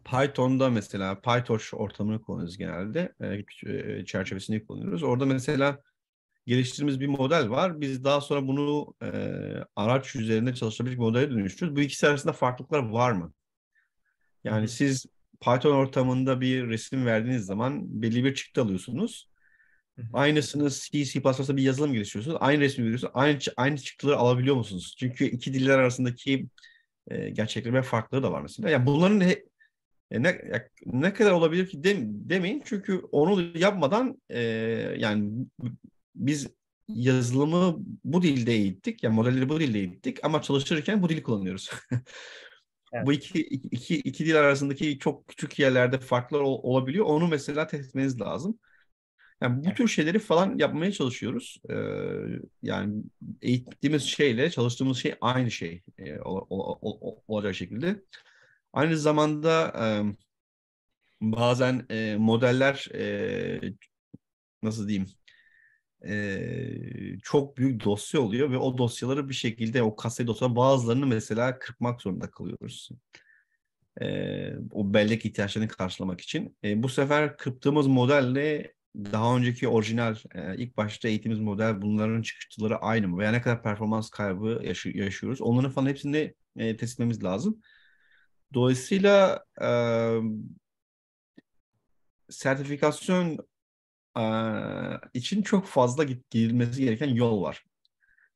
Python'da mesela PyTorch ortamını kullanıyoruz genelde. E, e, çerçevesini kullanıyoruz. Orada mesela geliştirdiğimiz bir model var. Biz daha sonra bunu e, araç üzerinde çalışabilecek modele dönüştürüyoruz. Bu ikisi arasında farklılıklar var mı? Yani siz Python ortamında bir resim verdiğiniz zaman belli bir çıktı alıyorsunuz. Aynısını C, C++'da bir yazılım geliştiriyorsunuz. Aynı resmi veriyorsunuz. Aynı, aynı çıktıları alabiliyor musunuz? Çünkü iki diller arasındaki e, gerçekleşme farkları da var mesela. Yani bunların he, e, ne, ne kadar olabilir ki de, demeyin. Çünkü onu yapmadan e, yani biz yazılımı bu dilde eğittik. Yani modelleri bu dilde eğittik ama çalışırken bu dili kullanıyoruz. Evet. Bu iki, iki, iki dil arasındaki çok küçük yerlerde farklar ol, olabiliyor. Onu mesela test etmeniz lazım. Yani bu evet. tür şeyleri falan yapmaya çalışıyoruz. Ee, yani eğittiğimiz şeyle çalıştığımız şey aynı şey ee, ol, ol, ol, olacak şekilde. Aynı zamanda e, bazen e, modeller e, nasıl diyeyim e, çok büyük dosya oluyor ve o dosyaları bir şekilde o kasayı dosyaların bazılarını mesela kırpmak zorunda kalıyoruz. E, o bellek ihtiyaçlarını karşılamak için. E, bu sefer kırptığımız modelle daha önceki orijinal e, ilk başta eğitimimiz model bunların çıkıştıları aynı mı veya ne kadar performans kaybı yaşı- yaşıyoruz onların falan hepsini e, test etmemiz lazım. Dolayısıyla e, sertifikasyon için çok fazla gidilmesi gereken yol var.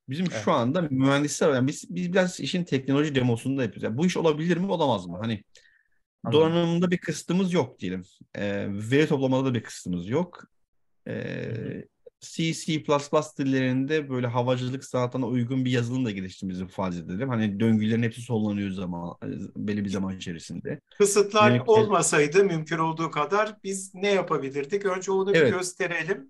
Bizim evet. şu anda mühendisler yani biz, biz biraz işin teknoloji demosunu da yapıyoruz. Yani bu iş olabilir mi olamaz mı? Hani Anladım. donanımda bir kısıtımız yok diyelim. E, veri toplamada da bir kısıtımız yok. E, C, C++ dillerinde böyle havacılık saatine uygun bir yazılım da geliştirdiğimizi ifade edelim. Hani döngülerin hepsi sollanıyor zaman, belli bir zaman içerisinde. Kısıtlar Demek olmasaydı ki... mümkün olduğu kadar biz ne yapabilirdik? Önce onu evet. bir gösterelim.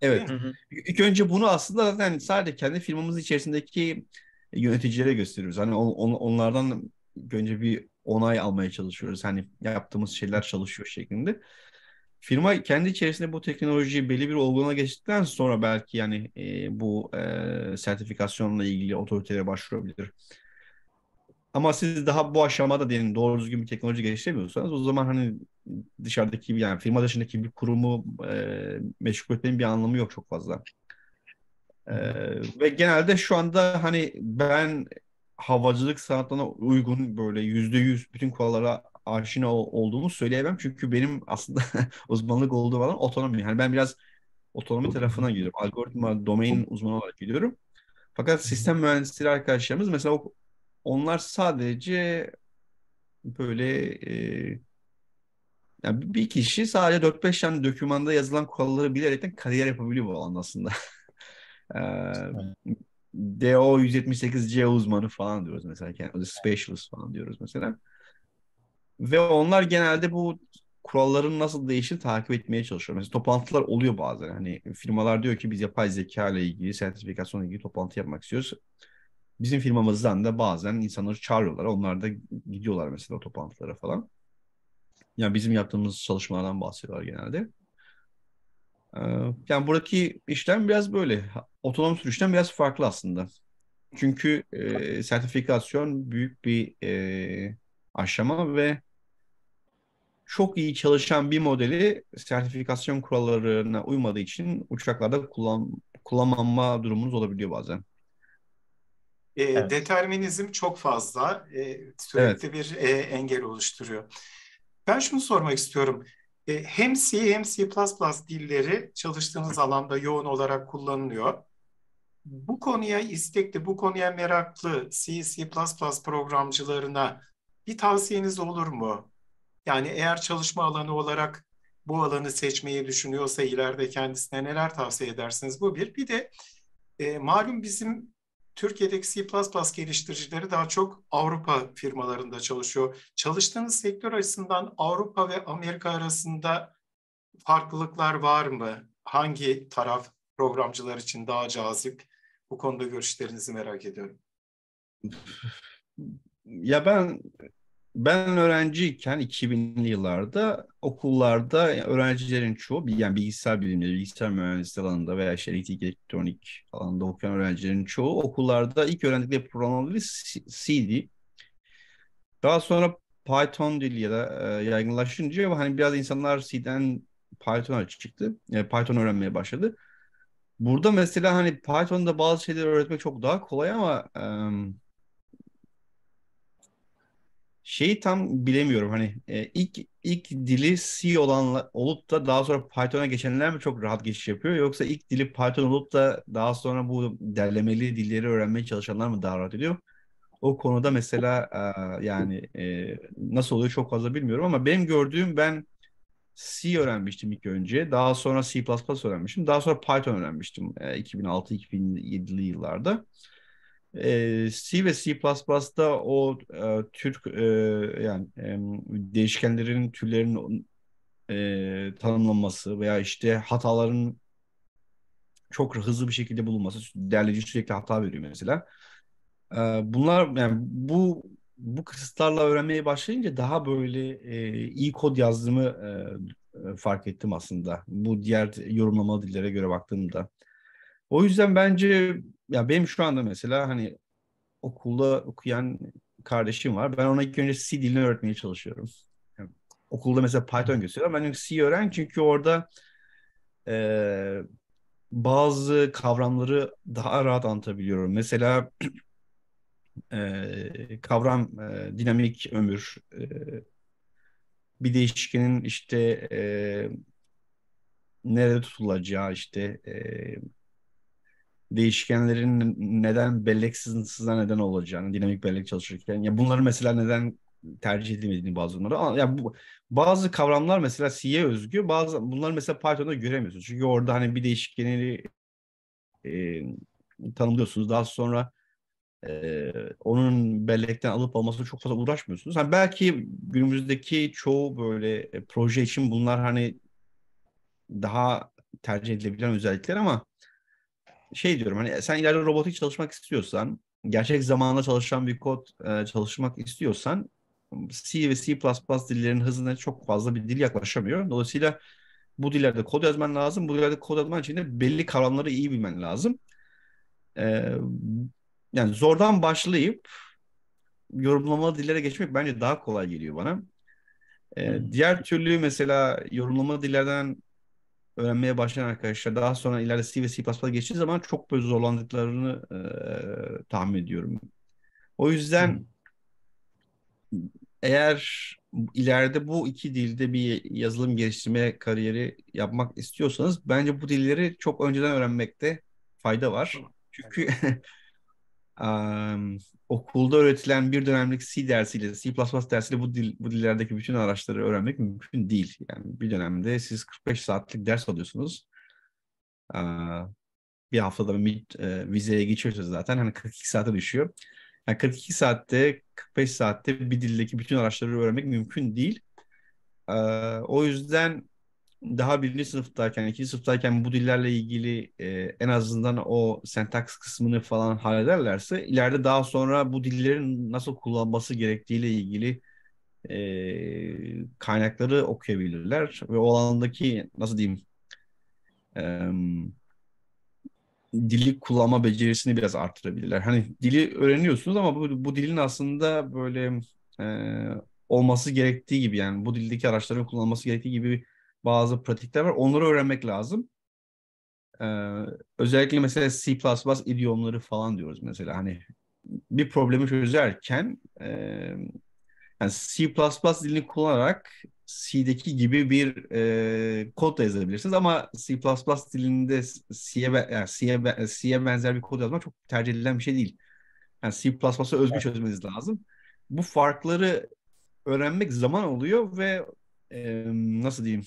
Evet. Hı hı. İlk önce bunu aslında zaten sadece kendi firmamız içerisindeki yöneticilere gösteriyoruz. Hani on, on, onlardan önce bir onay almaya çalışıyoruz. Hani yaptığımız şeyler çalışıyor şeklinde firma kendi içerisinde bu teknolojiyi belli bir olguna geçtikten sonra belki yani e, bu e, sertifikasyonla ilgili otoriteye başvurabilir. Ama siz daha bu aşamada diyelim doğru düzgün bir teknoloji geliştiremiyorsanız o zaman hani dışarıdaki yani firma dışındaki bir kurumu e, meşgul etmenin bir anlamı yok çok fazla. E, ve genelde şu anda hani ben havacılık sanatına uygun böyle yüzde yüz bütün kurallara aşina olduğumu söyleyemem. Çünkü benim aslında uzmanlık olduğu alan otonomi. Yani ben biraz otonomi tarafına gidiyorum. Algoritma, domain uzmanı olarak gidiyorum. Fakat sistem mühendisleri arkadaşlarımız mesela o, onlar sadece böyle e, yani bir kişi sadece 4-5 tane dokümanda yazılan kuralları bilerekten kariyer yapabiliyor bu alan aslında. DO 178C uzmanı falan diyoruz mesela. Yani specialist falan diyoruz mesela. Ve onlar genelde bu kuralların nasıl değişir takip etmeye çalışıyor. Mesela toplantılar oluyor bazen. Hani firmalar diyor ki biz yapay zeka ile ilgili, sertifikasyon ile ilgili toplantı yapmak istiyoruz. Bizim firmamızdan da bazen insanları çağırıyorlar. Onlar da gidiyorlar mesela o toplantılara falan. Yani bizim yaptığımız çalışmalardan bahsediyorlar genelde. Ee, yani buradaki işlem biraz böyle. Otonom sürüşten biraz farklı aslında. Çünkü e, sertifikasyon büyük bir e, aşama ve çok iyi çalışan bir modeli sertifikasyon kurallarına uymadığı için uçaklarda kullan, kullanmama durumunuz olabiliyor bazen. E, evet. Determinizm çok fazla e, sürekli evet. bir e, engel oluşturuyor. Ben şunu sormak istiyorum. E, hem C hem C++ dilleri çalıştığınız alanda yoğun olarak kullanılıyor. Bu konuya istekli, bu konuya meraklı C, C++ programcılarına bir tavsiyeniz olur mu? Yani eğer çalışma alanı olarak bu alanı seçmeyi düşünüyorsa ileride kendisine neler tavsiye edersiniz? Bu bir. Bir de e, malum bizim Türkiye'deki C++ geliştiricileri daha çok Avrupa firmalarında çalışıyor. Çalıştığınız sektör açısından Avrupa ve Amerika arasında farklılıklar var mı? Hangi taraf programcılar için daha cazip? Bu konuda görüşlerinizi merak ediyorum. Ya ben ben öğrenciyken 2000'li yıllarda okullarda öğrencilerin çoğu yani bilgisayar bilimleri, bilgisayar mühendisliği alanında veya işte elektrik, elektronik alanında okuyan öğrencilerin çoğu okullarda ilk öğrendikleri programları CD. Daha sonra Python dili ya da e, yaygınlaşınca hani biraz insanlar C'den Python'a çıktı. Yani e, Python öğrenmeye başladı. Burada mesela hani Python'da bazı şeyleri öğretmek çok daha kolay ama e, şeyi tam bilemiyorum hani e, ilk ilk dili C olan olup da daha sonra Python'a geçenler mi çok rahat geçiş yapıyor yoksa ilk dili Python olup da daha sonra bu derlemeli dilleri öğrenmeye çalışanlar mı daha rahat ediyor? O konuda mesela e, yani e, nasıl oluyor çok fazla bilmiyorum ama benim gördüğüm ben C öğrenmiştim ilk önce. Daha sonra C++ öğrenmiştim. Daha sonra Python öğrenmiştim e, 2006-2007'li yıllarda. C ve C++'da o e, Türk e, yani e, değişkenlerin türlerinin e, tanımlanması veya işte hataların çok hızlı bir şekilde bulunması derleyici sürekli hata veriyor mesela. E, bunlar yani bu bu kısıtlarla öğrenmeye başlayınca daha böyle e, iyi kod yazdığımı e, fark ettim aslında. Bu diğer yorumlama dillere göre baktığımda. O yüzden bence ya benim şu anda mesela hani okulda okuyan kardeşim var. Ben ona ilk önce C dilini öğretmeye çalışıyorum. Yani okulda mesela Python gösteriyorum. Ben C öğren çünkü orada e, bazı kavramları daha rahat anlatabiliyorum. Mesela e, kavram e, dinamik ömür e, bir değişkenin işte e, nerede tutulacağı işte e, değişkenlerin neden bellek sızıntısına neden olacağını dinamik bellek çalışırken ya bunları mesela neden tercih edilmediğini bazı onları ya bu, bazı kavramlar mesela C'ye özgü bazı bunları mesela Python'da göremiyorsun. Çünkü orada hani bir değişkeni e, tanımlıyorsunuz. Daha sonra e, onun bellekten alıp almasına çok fazla uğraşmıyorsunuz. Hani belki günümüzdeki çoğu böyle e, proje için bunlar hani daha tercih edilebilen özellikler ama şey diyorum hani sen ileride robotik çalışmak istiyorsan, gerçek zamanla çalışan bir kod e, çalışmak istiyorsan C ve C++ dillerinin hızına çok fazla bir dil yaklaşamıyor. Dolayısıyla bu dillerde kod yazman lazım. Bu dillerde kod yazman için de belli kavramları iyi bilmen lazım. Ee, yani zordan başlayıp yorumlamalı dillere geçmek bence daha kolay geliyor bana. Ee, hmm. Diğer türlü mesela yorumlama dillerden öğrenmeye başlayan arkadaşlar daha sonra ileride C ve C++ geçtiği zaman çok böyle zorlandıklarını e, tahmin ediyorum. O yüzden hmm. eğer ileride bu iki dilde bir yazılım geliştirme kariyeri yapmak istiyorsanız bence bu dilleri çok önceden öğrenmekte fayda var. Çünkü um, okulda öğretilen bir dönemlik C dersiyle, C++ dersiyle bu, dil, bu dillerdeki bütün araçları öğrenmek mümkün değil. Yani bir dönemde siz 45 saatlik ders alıyorsunuz. Uh, bir haftada mid, e, vizeye geçiyorsunuz zaten. Hani 42 saate düşüyor. Yani 42 saatte, 45 saatte bir dildeki bütün araçları öğrenmek mümkün değil. Ee, o yüzden daha birinci sınıftayken, ikinci sınıftayken bu dillerle ilgili e, en azından o syntax kısmını falan hallederlerse ileride daha sonra bu dillerin nasıl kullanması gerektiğiyle ilgili e, kaynakları okuyabilirler ve o alandaki nasıl diyeyim e, dili kullanma becerisini biraz artırabilirler. Hani dili öğreniyorsunuz ama bu, bu dilin aslında böyle e, olması gerektiği gibi yani bu dildeki araçların kullanılması gerektiği gibi bazı pratikler var. Onları öğrenmek lazım. Ee, özellikle mesela C++ idiomları falan diyoruz mesela. Hani bir problemi çözerken e, yani C++ dilini kullanarak C'deki gibi bir e, kod da yazabilirsiniz ama C++ dilinde C'ye yani C'ye C benzer bir kod yazmak çok tercih edilen bir şey değil. Yani C++'a özgü evet. çözmeniz lazım. Bu farkları öğrenmek zaman oluyor ve e, nasıl diyeyim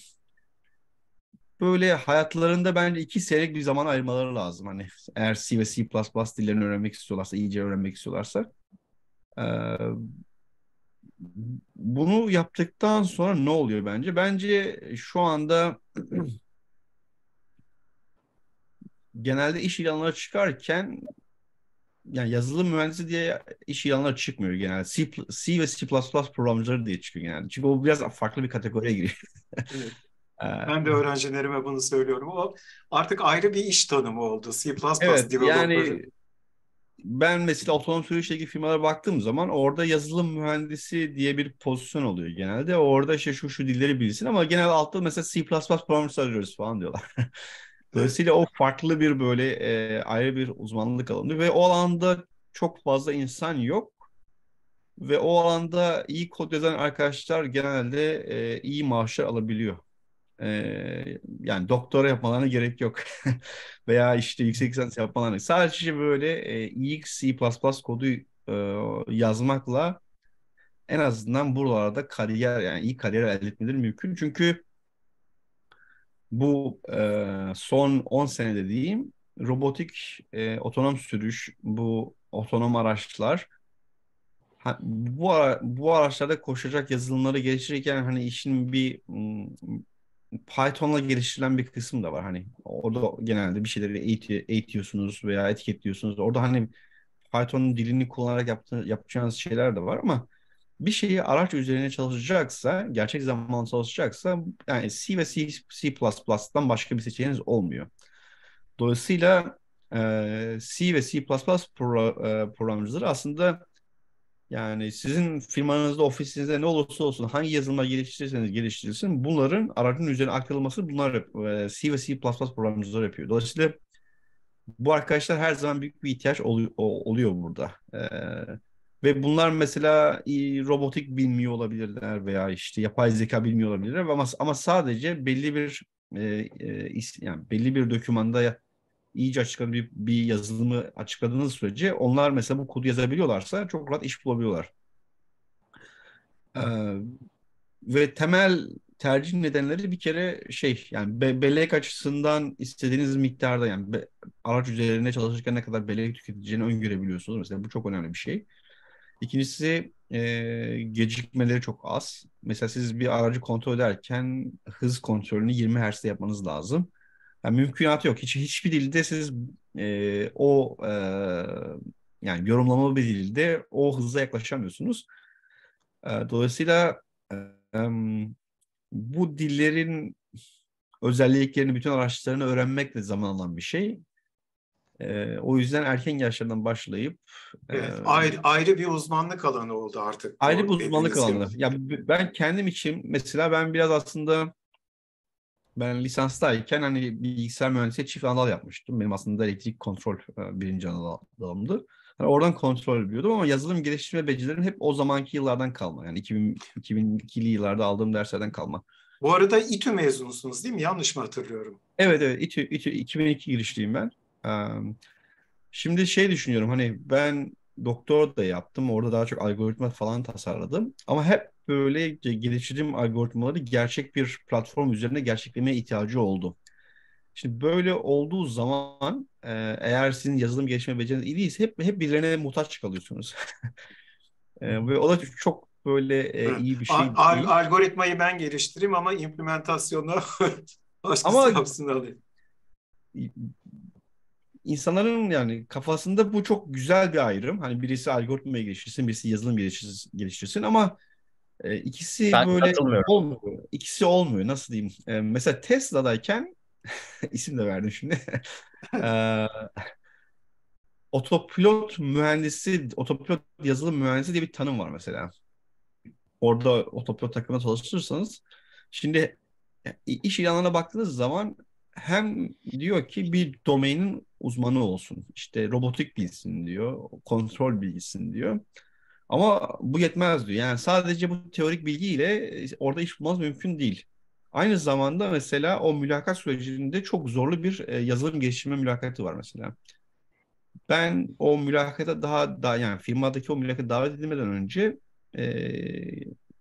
böyle hayatlarında bence iki seyrek bir zaman ayırmaları lazım. Hani eğer C ve C++ dillerini öğrenmek istiyorlarsa, iyice öğrenmek istiyorlarsa. Ee, bunu yaptıktan sonra ne oluyor bence? Bence şu anda genelde iş ilanları çıkarken yani yazılım mühendisi diye iş ilanları çıkmıyor genelde. C, C ve C++ programcıları diye çıkıyor genelde. Çünkü o biraz farklı bir kategoriye giriyor. Evet. Ee, ben de öğrencilerime bunu söylüyorum O artık ayrı bir iş tanımı oldu. C++ evet, yani ben mesela otonom sürüşteki firmalara baktığım zaman orada yazılım mühendisi diye bir pozisyon oluyor genelde. Orada işte şu şu dilleri bilsin ama genel altta mesela C++ programcısı arıyoruz falan diyorlar. Dolayısıyla o farklı bir böyle e, ayrı bir uzmanlık alanı ve o alanda çok fazla insan yok ve o alanda iyi kod yazan arkadaşlar genelde e, iyi maaşlar alabiliyor e, yani doktora yapmalarına gerek yok. Veya işte yüksek lisans yapmalarına. Sadece böyle e, EX, C++ kodu e, yazmakla en azından buralarda kariyer yani iyi kariyer elde etmeleri mümkün. Çünkü bu e, son 10 senede diyeyim robotik e, otonom sürüş bu otonom araçlar ha, bu ara, bu araçlarda koşacak yazılımları geliştirirken hani işin bir Python'la geliştirilen bir kısım da var. Hani orada genelde bir şeyleri eğit- eğitiyorsunuz veya etiketliyorsunuz. Orada hani Python'un dilini kullanarak yaptı- yapacağınız şeyler de var ama bir şeyi araç üzerine çalışacaksa, gerçek zamanlı çalışacaksa yani C ve C, C++'dan başka bir seçeneğiniz olmuyor. Dolayısıyla e, C ve C++ pro, e, programcıları aslında yani sizin firmanızda, ofisinizde ne olursa olsun hangi yazılıma geliştirirseniz geliştirirsin bunların aracının üzerine aktarılması bunlar e, C ve C++ programcılar yapıyor. Dolayısıyla bu arkadaşlar her zaman büyük bir ihtiyaç oluyor, oluyor burada. E, ve bunlar mesela e, robotik bilmiyor olabilirler veya işte yapay zeka bilmiyor olabilirler ama ama sadece belli bir e, e, yani belli bir dokümanda iyice açıkladığı bir, bir yazılımı açıkladığınız sürece onlar mesela bu kodu yazabiliyorlarsa çok rahat iş bulabiliyorlar. Ee, ve temel tercih nedenleri bir kere şey yani be, bellek açısından istediğiniz miktarda yani be, araç üzerinde çalışırken ne kadar bellek tüketeceğini öngörebiliyorsunuz. Mesela bu çok önemli bir şey. İkincisi e, gecikmeleri çok az. Mesela siz bir aracı kontrol ederken hız kontrolünü 20 Hz'de yapmanız lazım. Yani mümkünatı yok. Hiç hiçbir dilde siz e, o e, yani yorumlamalı bir dilde o hıza yaklaşamıyorsunuz. E, dolayısıyla e, bu dillerin özelliklerini, bütün araçlarını öğrenmek de zaman alan bir şey. E, o yüzden erken yaşlardan başlayıp e, evet, ayrı, ayrı bir uzmanlık alanı oldu artık. Ayrı bir uzmanlık alanı. Ya ben kendim için mesela ben biraz aslında ben lisanstayken hani bilgisayar mühendisliği çift anadal yapmıştım. Benim aslında elektrik kontrol e, birinci anadal dalımdı. Yani oradan kontrol biliyordum ama yazılım geliştirme becerilerim hep o zamanki yıllardan kalma. Yani 2000, 2002'li yıllarda aldığım derslerden kalma. Bu arada İTÜ mezunusunuz değil mi? Yanlış mı hatırlıyorum? Evet evet İTÜ, İTÜ 2002 girişliyim ben. Şimdi şey düşünüyorum hani ben doktor da yaptım. Orada daha çok algoritma falan tasarladım. Ama hep böyle e, geliştirim algoritmaları gerçek bir platform üzerine gerçeklemeye ihtiyacı oldu. Şimdi böyle olduğu zaman e, eğer sizin yazılım gelişme beceriniz iyi değilse hep, hep birilerine muhtaç kalıyorsunuz. E, ve o da çok böyle e, iyi bir şey Al- Algoritmayı ben geliştireyim ama implementasyonu başkası ama, yapsın alayım. İnsanların yani kafasında bu çok güzel bir ayrım. Hani birisi algoritmayı geliştirsin, birisi yazılım geliştirsin, geliştirsin ama e, ikisi ben böyle olmuyor. İkisi olmuyor. Nasıl diyeyim? E, mesela Tesla'dayken isim de verdim şimdi. e, otopilot mühendisi, otopilot yazılım mühendisi diye bir tanım var mesela. Orada otopilot takımına çalışırsanız şimdi e, iş ilanlarına baktığınız zaman hem diyor ki bir domainin uzmanı olsun. işte robotik bilsin diyor, kontrol bilsin diyor. Ama bu yetmez diyor. Yani sadece bu teorik bilgiyle e, orada iş bulmanız mümkün değil. Aynı zamanda mesela o mülakat sürecinde çok zorlu bir e, yazılım geliştirme mülakatı var mesela. Ben o mülakata daha, daha yani firmadaki o mülakata davet edilmeden önce e,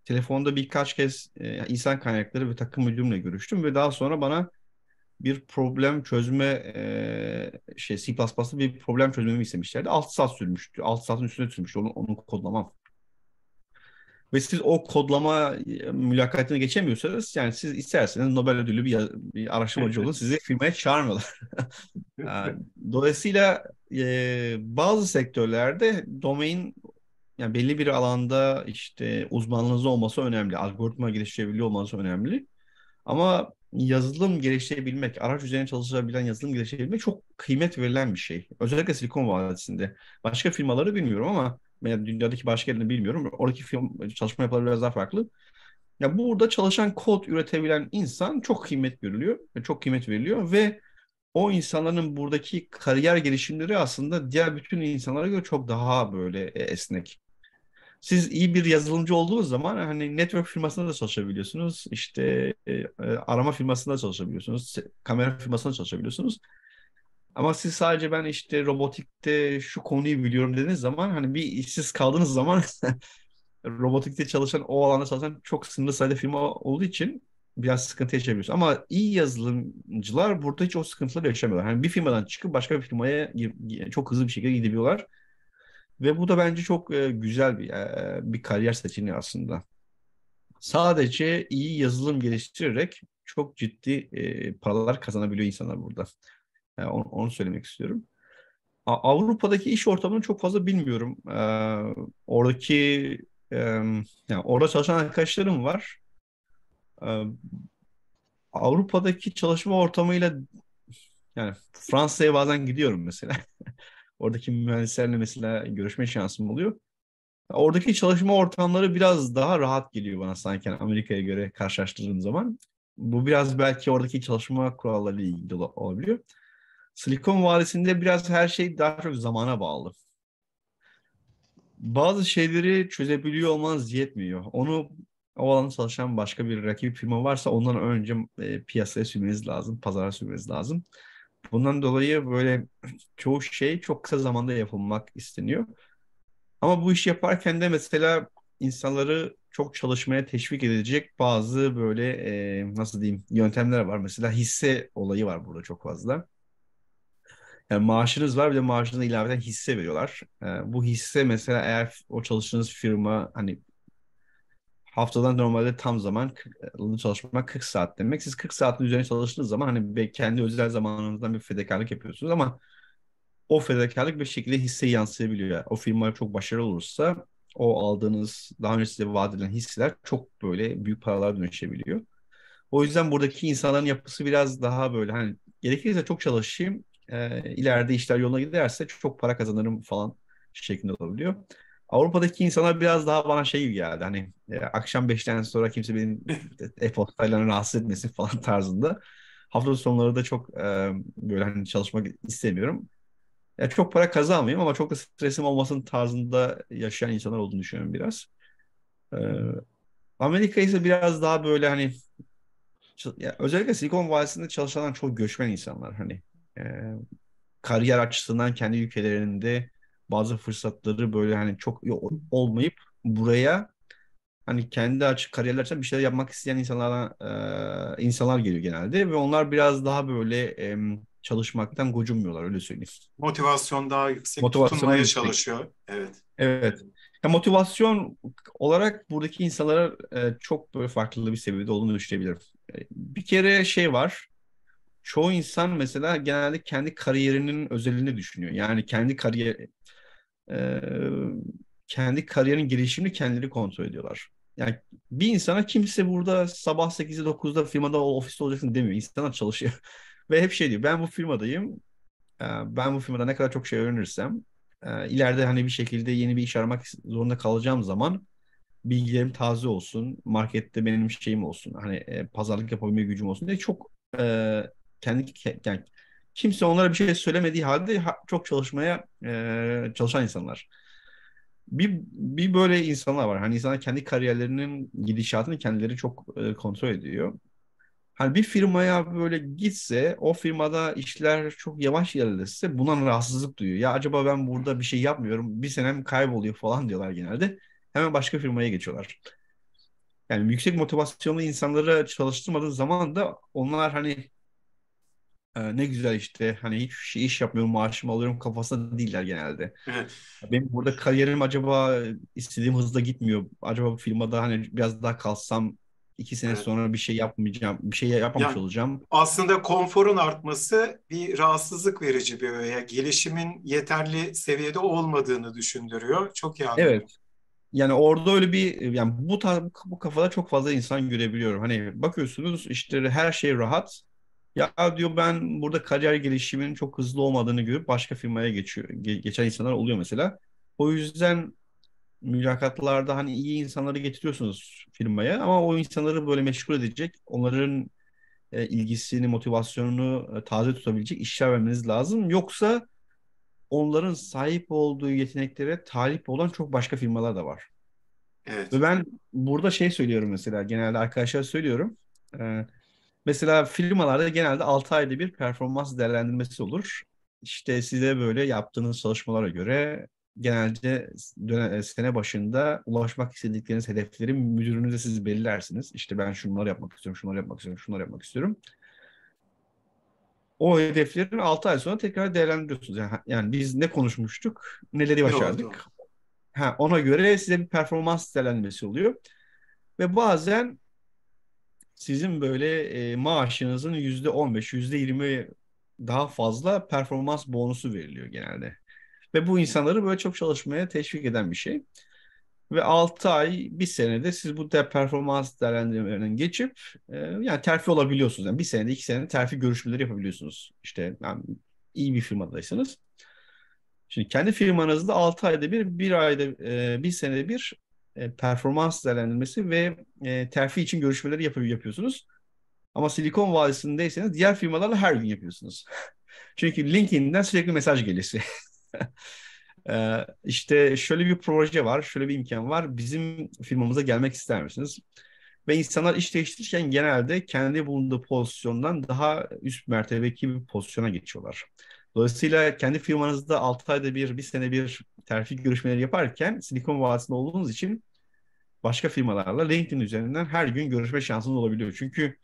telefonda birkaç kez e, insan kaynakları ve takım müdürümle görüştüm ve daha sonra bana bir problem çözme e, şey C++'da bir problem çözmemi istemişlerdi. 6 saat sürmüştü. 6 saatin üstüne sürmüştü onu, onu kodlamam. Ve siz o kodlama mülakatını geçemiyorsanız yani siz isterseniz Nobel ödüllü bir, bir araştırmacı olun sizi firmaya çağırmıyorlar. yani, dolayısıyla e, bazı sektörlerde domain yani belli bir alanda işte uzmanlığınız olması önemli. Algoritma geliştirebiliyor olması önemli. Ama yazılım geliştirebilmek, araç üzerine çalışabilen yazılım geliştirebilmek çok kıymet verilen bir şey. Özellikle Silikon Vadisi'nde. Başka firmaları bilmiyorum ama yani dünyadaki başka yerini bilmiyorum. Oradaki film, çalışma yapıları biraz daha farklı. Ya burada çalışan kod üretebilen insan çok kıymet görülüyor. Çok kıymet veriliyor ve o insanların buradaki kariyer gelişimleri aslında diğer bütün insanlara göre çok daha böyle e, esnek siz iyi bir yazılımcı olduğunuz zaman hani network firmasında da çalışabiliyorsunuz. İşte e, e arama firmasında da çalışabiliyorsunuz. Kamera firmasında da çalışabiliyorsunuz. Ama siz sadece ben işte robotikte şu konuyu biliyorum dediğiniz zaman hani bir işsiz kaldığınız zaman robotikte çalışan o alanda çalışan çok sınırlı sayıda firma olduğu için biraz sıkıntı yaşayabiliyorsun. Ama iyi yazılımcılar burada hiç o sıkıntıları yaşamıyorlar. Hani bir firmadan çıkıp başka bir firmaya çok hızlı bir şekilde gidebiliyorlar. Ve bu da bence çok e, güzel bir e, bir kariyer seçeneği aslında. Sadece iyi yazılım geliştirerek çok ciddi e, paralar kazanabiliyor insanlar burada. Yani onu, söylemek istiyorum. Avrupa'daki iş ortamını çok fazla bilmiyorum. oradaki yani orada çalışan arkadaşlarım var. Avrupa'daki çalışma ortamıyla yani Fransa'ya bazen gidiyorum mesela. Oradaki mühendislerle mesela görüşme şansım oluyor. Oradaki çalışma ortamları biraz daha rahat geliyor bana sanki yani Amerika'ya göre karşılaştırdığım zaman. Bu biraz belki oradaki çalışma kuralları ile ilgili olabiliyor. Silikon Vadisi'nde biraz her şey daha çok zamana bağlı. Bazı şeyleri çözebiliyor olmanız yetmiyor. Onu o alanda çalışan başka bir rakip firma varsa ondan önce e, piyasaya sürmeniz lazım, pazara sürmeniz lazım. Bundan dolayı böyle çoğu şey çok kısa zamanda yapılmak isteniyor. Ama bu iş yaparken de mesela insanları çok çalışmaya teşvik edecek bazı böyle e, nasıl diyeyim yöntemler var. Mesela hisse olayı var burada çok fazla. Yani maaşınız var bir de maaşına ilaveten hisse veriyorlar. E, bu hisse mesela eğer o çalıştığınız firma hani haftadan normalde tam zaman e, çalışmak 40 saat demek. Siz 40 saatin üzerine çalıştığınız zaman hani kendi özel zamanınızdan bir fedakarlık yapıyorsunuz ama o fedakarlık bir şekilde hisseye yansıyabiliyor. O firma çok başarılı olursa o aldığınız daha önce size vaat edilen hisseler çok böyle büyük paralar dönüşebiliyor. O yüzden buradaki insanların yapısı biraz daha böyle hani gerekirse çok çalışayım e, ileride işler yoluna giderse çok para kazanırım falan şeklinde olabiliyor. Avrupa'daki insanlar biraz daha bana şey geldi. Hani e, akşam 5'ten sonra kimse benim e-postayla rahatsız etmesin falan tarzında. Hafta sonları da çok e, böyle hani çalışmak istemiyorum. Ya çok para kazanmayayım ama çok da stresim olmasın tarzında yaşayan insanlar olduğunu düşünüyorum biraz. E, Amerika ise biraz daha böyle hani ya özellikle Silikon Vadisi'nde çalışan çok göçmen insanlar hani e, kariyer açısından kendi ülkelerinde bazı fırsatları böyle hani çok olmayıp buraya hani kendi açık kariyerlerden bir şeyler yapmak isteyen insanlara e, insanlar geliyor genelde ve onlar biraz daha böyle e, çalışmaktan gocunmuyorlar öyle söyleyeyim. Motivasyon daha yüksek, Motivasyon tutunmaya yüksek. çalışıyor. Evet. Evet. Ya motivasyon olarak buradaki insanlara e, çok böyle farklı bir seviyede olduğunu düşünebilirim. Bir kere şey var. Çoğu insan mesela genelde kendi kariyerinin özelini düşünüyor. Yani kendi kariyer e, kendi kariyerin gelişimini kendileri kontrol ediyorlar. Yani bir insana kimse burada sabah 8'de 9'da firmada ofiste olacaksın demiyor. İnsanlar çalışıyor. Ve hep şey diyor ben bu firmadayım. Ben bu firmada ne kadar çok şey öğrenirsem ileride hani bir şekilde yeni bir iş aramak zorunda kalacağım zaman bilgilerim taze olsun. Markette benim şeyim olsun. Hani pazarlık yapabilme gücüm olsun diye çok kendi yani kimse onlara bir şey söylemediği halde çok çalışmaya e, çalışan insanlar. Bir, bir böyle insanlar var. Hani insanlar kendi kariyerlerinin gidişatını kendileri çok e, kontrol ediyor. Hani bir firmaya böyle gitse o firmada işler çok yavaş ilerlese bundan rahatsızlık duyuyor. Ya acaba ben burada bir şey yapmıyorum bir senem kayboluyor falan diyorlar genelde. Hemen başka firmaya geçiyorlar. Yani yüksek motivasyonlu insanlara çalıştırmadığın zaman da onlar hani e, ne güzel işte hani hiç şey iş yapmıyorum maaşımı alıyorum kafasında değiller genelde. Evet. Benim burada kariyerim acaba istediğim hızda gitmiyor. Acaba bu firmada hani biraz daha kalsam iki sene evet. sonra bir şey yapmayacağım, bir şey yapamamış yani, olacağım. Aslında konforun artması bir rahatsızlık verici bir öğe. Gelişimin yeterli seviyede olmadığını düşündürüyor. Çok iyi anlıyorum. Evet. Yani orada öyle bir yani bu tarz, bu kafada çok fazla insan görebiliyorum. Hani bakıyorsunuz işte her şey rahat ya diyor ben burada kariyer gelişiminin çok hızlı olmadığını görüp başka firmaya geçiyor. geçen insanlar oluyor mesela. O yüzden mülakatlarda hani iyi insanları getiriyorsunuz firmaya ama o insanları böyle meşgul edecek, onların e, ilgisini, motivasyonunu e, taze tutabilecek işler vermeniz lazım. Yoksa onların sahip olduğu yeteneklere talip olan çok başka firmalar da var. Evet. Ve ben burada şey söylüyorum mesela genelde arkadaşlar söylüyorum. E, Mesela firmalarda genelde 6 ayda bir performans değerlendirmesi olur. İşte size böyle yaptığınız çalışmalara göre genelde döne, e, sene başında ulaşmak istedikleriniz hedefleri müdürünüze siz belirlersiniz. İşte ben şunları yapmak istiyorum, şunları yapmak istiyorum, şunları yapmak istiyorum. O hedeflerin 6 ay sonra tekrar değerlendiriyorsunuz. Yani, yani biz ne konuşmuştuk, neleri başardık. Yok, Ha, ona göre size bir performans değerlendirmesi oluyor. Ve bazen sizin böyle e, maaşınızın yüzde %15, yüzde %20 daha fazla performans bonusu veriliyor genelde. Ve bu insanları böyle çok çalışmaya teşvik eden bir şey. Ve 6 ay, bir senede siz bu de performans değerlendirmelerinden geçip e, yani terfi olabiliyorsunuz. Yani bir senede, iki senede terfi görüşmeleri yapabiliyorsunuz. İşte yani iyi bir firmadaysanız. Şimdi kendi firmanızda 6 ayda bir, bir ayda, e, bir senede bir e, performans değerlendirmesi ve e, terfi için görüşmeleri yap- yapıyorsunuz. Ama Silikon Vadisi'ndeyseniz diğer firmalarla her gün yapıyorsunuz. Çünkü LinkedIn'den sürekli mesaj gelisi. e, işte şöyle bir proje var, şöyle bir imkan var. Bizim firmamıza gelmek ister misiniz? Ve insanlar iş değiştirirken genelde kendi bulunduğu pozisyondan daha üst mertebeki bir pozisyona geçiyorlar. Dolayısıyla kendi firmanızda 6 ayda bir, bir sene bir terfi görüşmeleri yaparken Silikon Vadisi'nde olduğunuz için başka firmalarla LinkedIn üzerinden her gün görüşme şansınız olabiliyor. Çünkü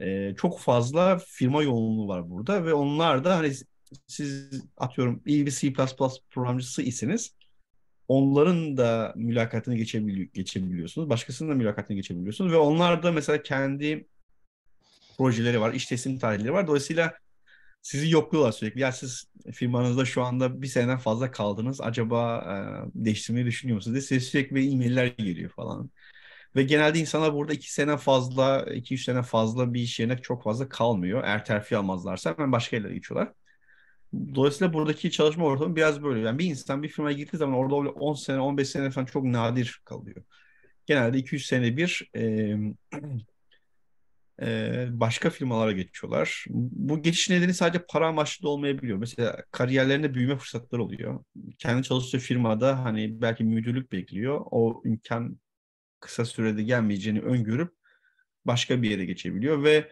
e, çok fazla firma yoğunluğu var burada ve onlar da hani siz atıyorum iyi bir C++ programcısı iseniz onların da mülakatını geçebili- geçebiliyorsunuz. Başkasının da mülakatını geçebiliyorsunuz ve onlar da mesela kendi projeleri var, iş teslim tarihleri var. Dolayısıyla sizi yokluyorlar sürekli. Ya siz firmanızda şu anda bir seneden fazla kaldınız. Acaba e, değiştirmeyi düşünüyor musunuz? Diye size sürekli e-mailler geliyor falan. Ve genelde insanlar burada iki sene fazla, iki üç sene fazla bir iş yerine çok fazla kalmıyor. Eğer terfi almazlarsa hemen başka yerlere geçiyorlar. Dolayısıyla buradaki çalışma ortamı biraz böyle. Yani bir insan bir firmaya gittiği zaman orada 10 sene, 15 sene falan çok nadir kalıyor. Genelde 2-3 sene bir e, e, başka firmalara geçiyorlar. Bu geçiş nedeni sadece para amaçlı da olmayabiliyor. Mesela kariyerlerinde büyüme fırsatları oluyor. Kendi çalıştığı firmada hani belki müdürlük bekliyor. O imkan kısa sürede gelmeyeceğini öngörüp başka bir yere geçebiliyor ve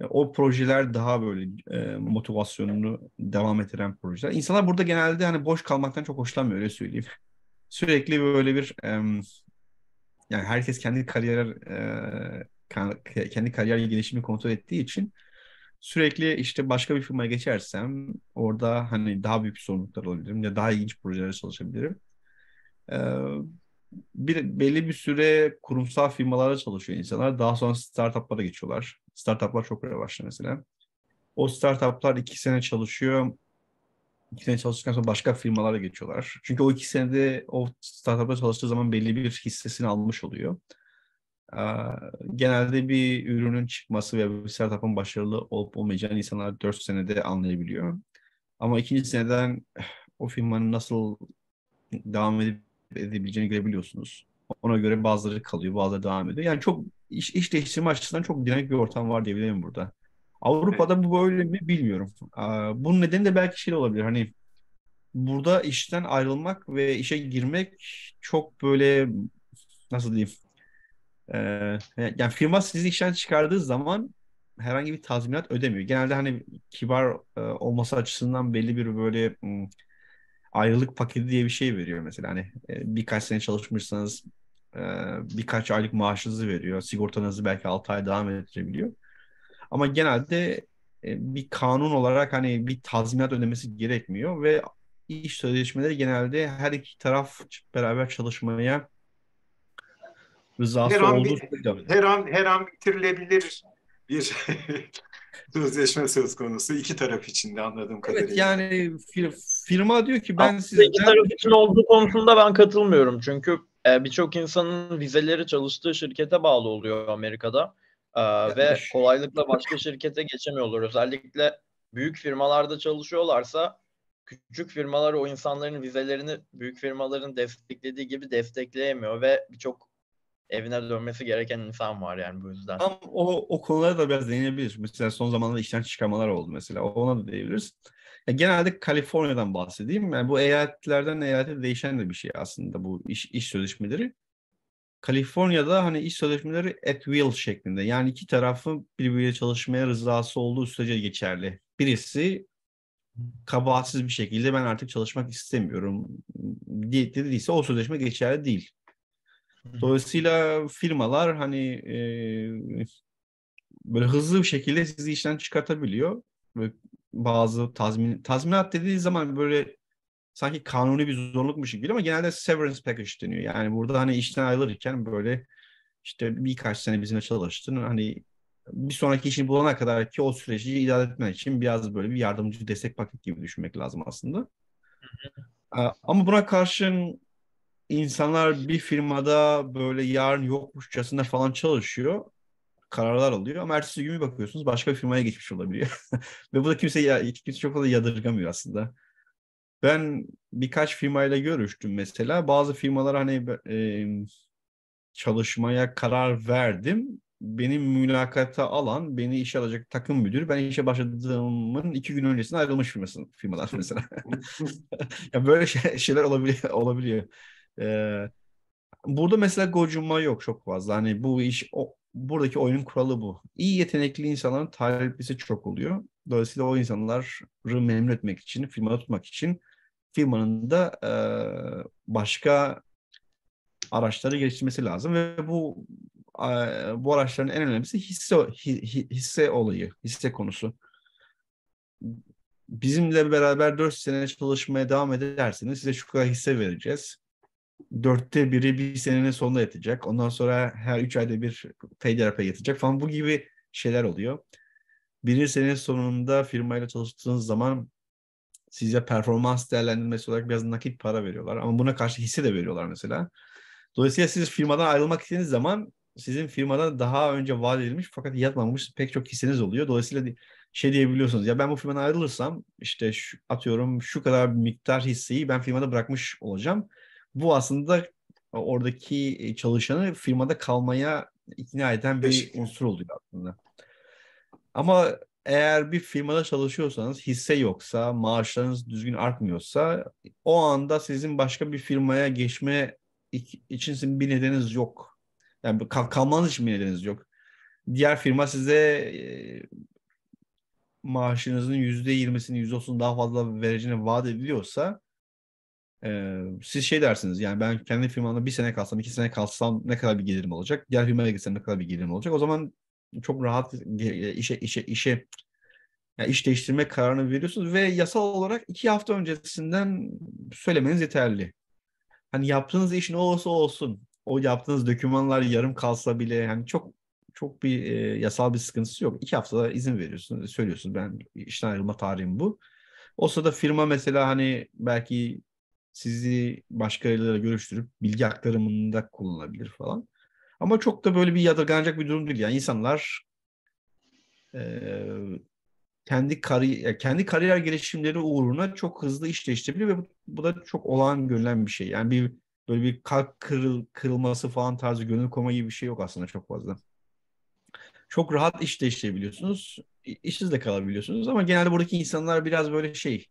e, o projeler daha böyle e, motivasyonunu devam ettiren projeler. İnsanlar burada genelde hani boş kalmaktan çok hoşlanmıyor öyle söyleyeyim. Sürekli böyle bir e, yani herkes kendi kariyer e, kendi kariyer gelişimi kontrol ettiği için sürekli işte başka bir firmaya geçersem orada hani daha büyük sorumluluklar olabilirim ya daha ilginç projelere çalışabilirim. Ee, bir belli bir süre kurumsal firmalarda çalışıyor insanlar. Daha sonra startuplara geçiyorlar. Startuplar çok revaçlı mesela. O startuplar iki sene çalışıyor. İki sene çalıştıktan sonra başka firmalara geçiyorlar. Çünkü o iki senede o startupta çalıştığı zaman belli bir hissesini almış oluyor genelde bir ürünün çıkması ve bir startup'ın başarılı olup olmayacağını insanlar 4 senede anlayabiliyor. Ama ikinci seneden eh, o firmanın nasıl devam edip edebileceğini görebiliyorsunuz. Ona göre bazıları kalıyor, bazıları devam ediyor. Yani çok iş, iş değiştirme açısından çok dinamik bir ortam var diyebilirim burada. Avrupa'da bu böyle mi bilmiyorum. Bunun nedeni de belki şey olabilir. Hani burada işten ayrılmak ve işe girmek çok böyle nasıl diyeyim ee, yani firma sizi işten çıkardığı zaman herhangi bir tazminat ödemiyor. Genelde hani kibar e, olması açısından belli bir böyle m, ayrılık paketi diye bir şey veriyor mesela. Hani e, birkaç sene çalışmışsanız e, birkaç aylık maaşınızı veriyor. Sigortanızı belki 6 ay devam ettirebiliyor. Ama genelde e, bir kanun olarak hani bir tazminat ödemesi gerekmiyor ve iş sözleşmeleri genelde her iki taraf beraber çalışmaya rızası her an, her an her an bitirilebilir bir sözleşme söz konusu iki taraf için de anladığım kadarıyla. Evet yani fir, firma diyor ki ben Aslında sizden... taraf için olduğu konusunda ben katılmıyorum çünkü e, birçok insanın vizeleri çalıştığı şirkete bağlı oluyor Amerika'da e, ve kolaylıkla başka şirkete geçemiyorlar. Özellikle büyük firmalarda çalışıyorlarsa küçük firmalar o insanların vizelerini büyük firmaların desteklediği gibi destekleyemiyor ve birçok evine dönmesi gereken insan var yani bu yüzden. Ama o, o konulara da biraz değinebiliriz. Mesela son zamanlarda işten çıkamalar oldu mesela. Ona da değiniriz. Yani genelde Kaliforniya'dan bahsedeyim. Yani bu eyaletlerden eyalete değişen de bir şey aslında bu iş, iş sözleşmeleri. Kaliforniya'da hani iş sözleşmeleri at will şeklinde. Yani iki tarafın birbiriyle çalışmaya rızası olduğu sürece geçerli. Birisi kabahatsiz bir şekilde ben artık çalışmak istemiyorum diye dediyse o sözleşme geçerli değil. Dolayısıyla firmalar hani e, böyle hızlı bir şekilde sizi işten çıkartabiliyor. Böyle bazı tazmin tazminat dediği zaman böyle sanki kanuni bir zorlukmuş gibi ama genelde severance package deniyor. Yani burada hani işten ayrılırken böyle işte birkaç sene bizimle çalıştın. Hani bir sonraki işini bulana kadar ki o süreci idare etmen için biraz böyle bir yardımcı destek paket gibi düşünmek lazım aslında. Ama buna karşın insanlar bir firmada böyle yarın yokmuşçasına falan çalışıyor. Kararlar alıyor ama ertesi gün bir bakıyorsunuz başka bir firmaya geçmiş olabiliyor. Ve bu da kimse, ya, kimse çok fazla yadırgamıyor aslında. Ben birkaç firmayla görüştüm mesela. Bazı firmalar hani e, çalışmaya karar verdim. Benim mülakata alan, beni işe alacak takım müdürü, ben işe başladığımın iki gün öncesinde ayrılmış firmasın, firmalar mesela. ya böyle şey, şeyler olabiliyor. olabiliyor. Ee, burada mesela gocunma yok çok fazla. Hani bu iş o, buradaki oyunun kuralı bu. İyi yetenekli insanların taleplisi çok oluyor. Dolayısıyla o insanları memnun etmek için, firmada tutmak için firmanın da e, başka araçları geliştirmesi lazım ve bu e, bu araçların en önemlisi hisse hisse olayı, hisse konusu. Bizimle beraber 4 sene çalışmaya devam ederseniz size şu kadar hisse vereceğiz dörtte biri bir senenin sonunda yatacak. Ondan sonra her üç ayda bir peyderpey yatacak falan bu gibi şeyler oluyor. Birinci senenin sonunda firmayla çalıştığınız zaman size performans değerlendirmesi olarak biraz nakit para veriyorlar. Ama buna karşı hisse de veriyorlar mesela. Dolayısıyla siz firmadan ayrılmak istediğiniz zaman sizin firmadan daha önce vaat edilmiş fakat yatmamış pek çok hisseniz oluyor. Dolayısıyla şey diyebiliyorsunuz ya ben bu firmadan ayrılırsam işte şu, atıyorum şu kadar miktar hisseyi ben firmada bırakmış olacağım. Bu aslında e, oradaki e, çalışanı firmada kalmaya ikna eden bir unsur oluyor aslında. Ama eğer bir firmada çalışıyorsanız hisse yoksa, maaşlarınız düzgün artmıyorsa o anda sizin başka bir firmaya geçme için bir nedeniniz yok. Yani kalmanız için bir nedeniniz yok. Diğer firma size e, maaşınızın yüzde yirmisini, yüzde daha fazla vereceğini vaat ediliyorsa ee, siz şey dersiniz yani ben kendi firmamda bir sene kalsam, iki sene kalsam ne kadar bir gelirim olacak? Diğer firmaya gitsem ne kadar bir gelirim olacak? O zaman çok rahat e, işe işe işe yani iş değiştirme kararını veriyorsunuz ve yasal olarak iki hafta öncesinden söylemeniz yeterli. Hani yaptığınız iş ne olursa olsun o yaptığınız dokümanlar yarım kalsa bile hani çok çok bir e, yasal bir sıkıntısı yok. İki haftada izin veriyorsunuz, söylüyorsunuz ben işten ayrılma tarihim bu. O sırada firma mesela hani belki sizi başkalarıyla görüştürüp bilgi aktarımında kullanılabilir falan. Ama çok da böyle bir yadırganacak bir durum değil. Yani insanlar e, kendi kari kendi kariyer gelişimleri uğruna çok hızlı iş değiştirebiliyor ve bu, bu da çok olağan görülen bir şey. Yani bir böyle bir kalp kırıl, kırılması falan tarzı gönül koma gibi bir şey yok aslında çok fazla. Çok rahat iş değiştirebiliyorsunuz. İşsiz de kalabiliyorsunuz ama genelde buradaki insanlar biraz böyle şey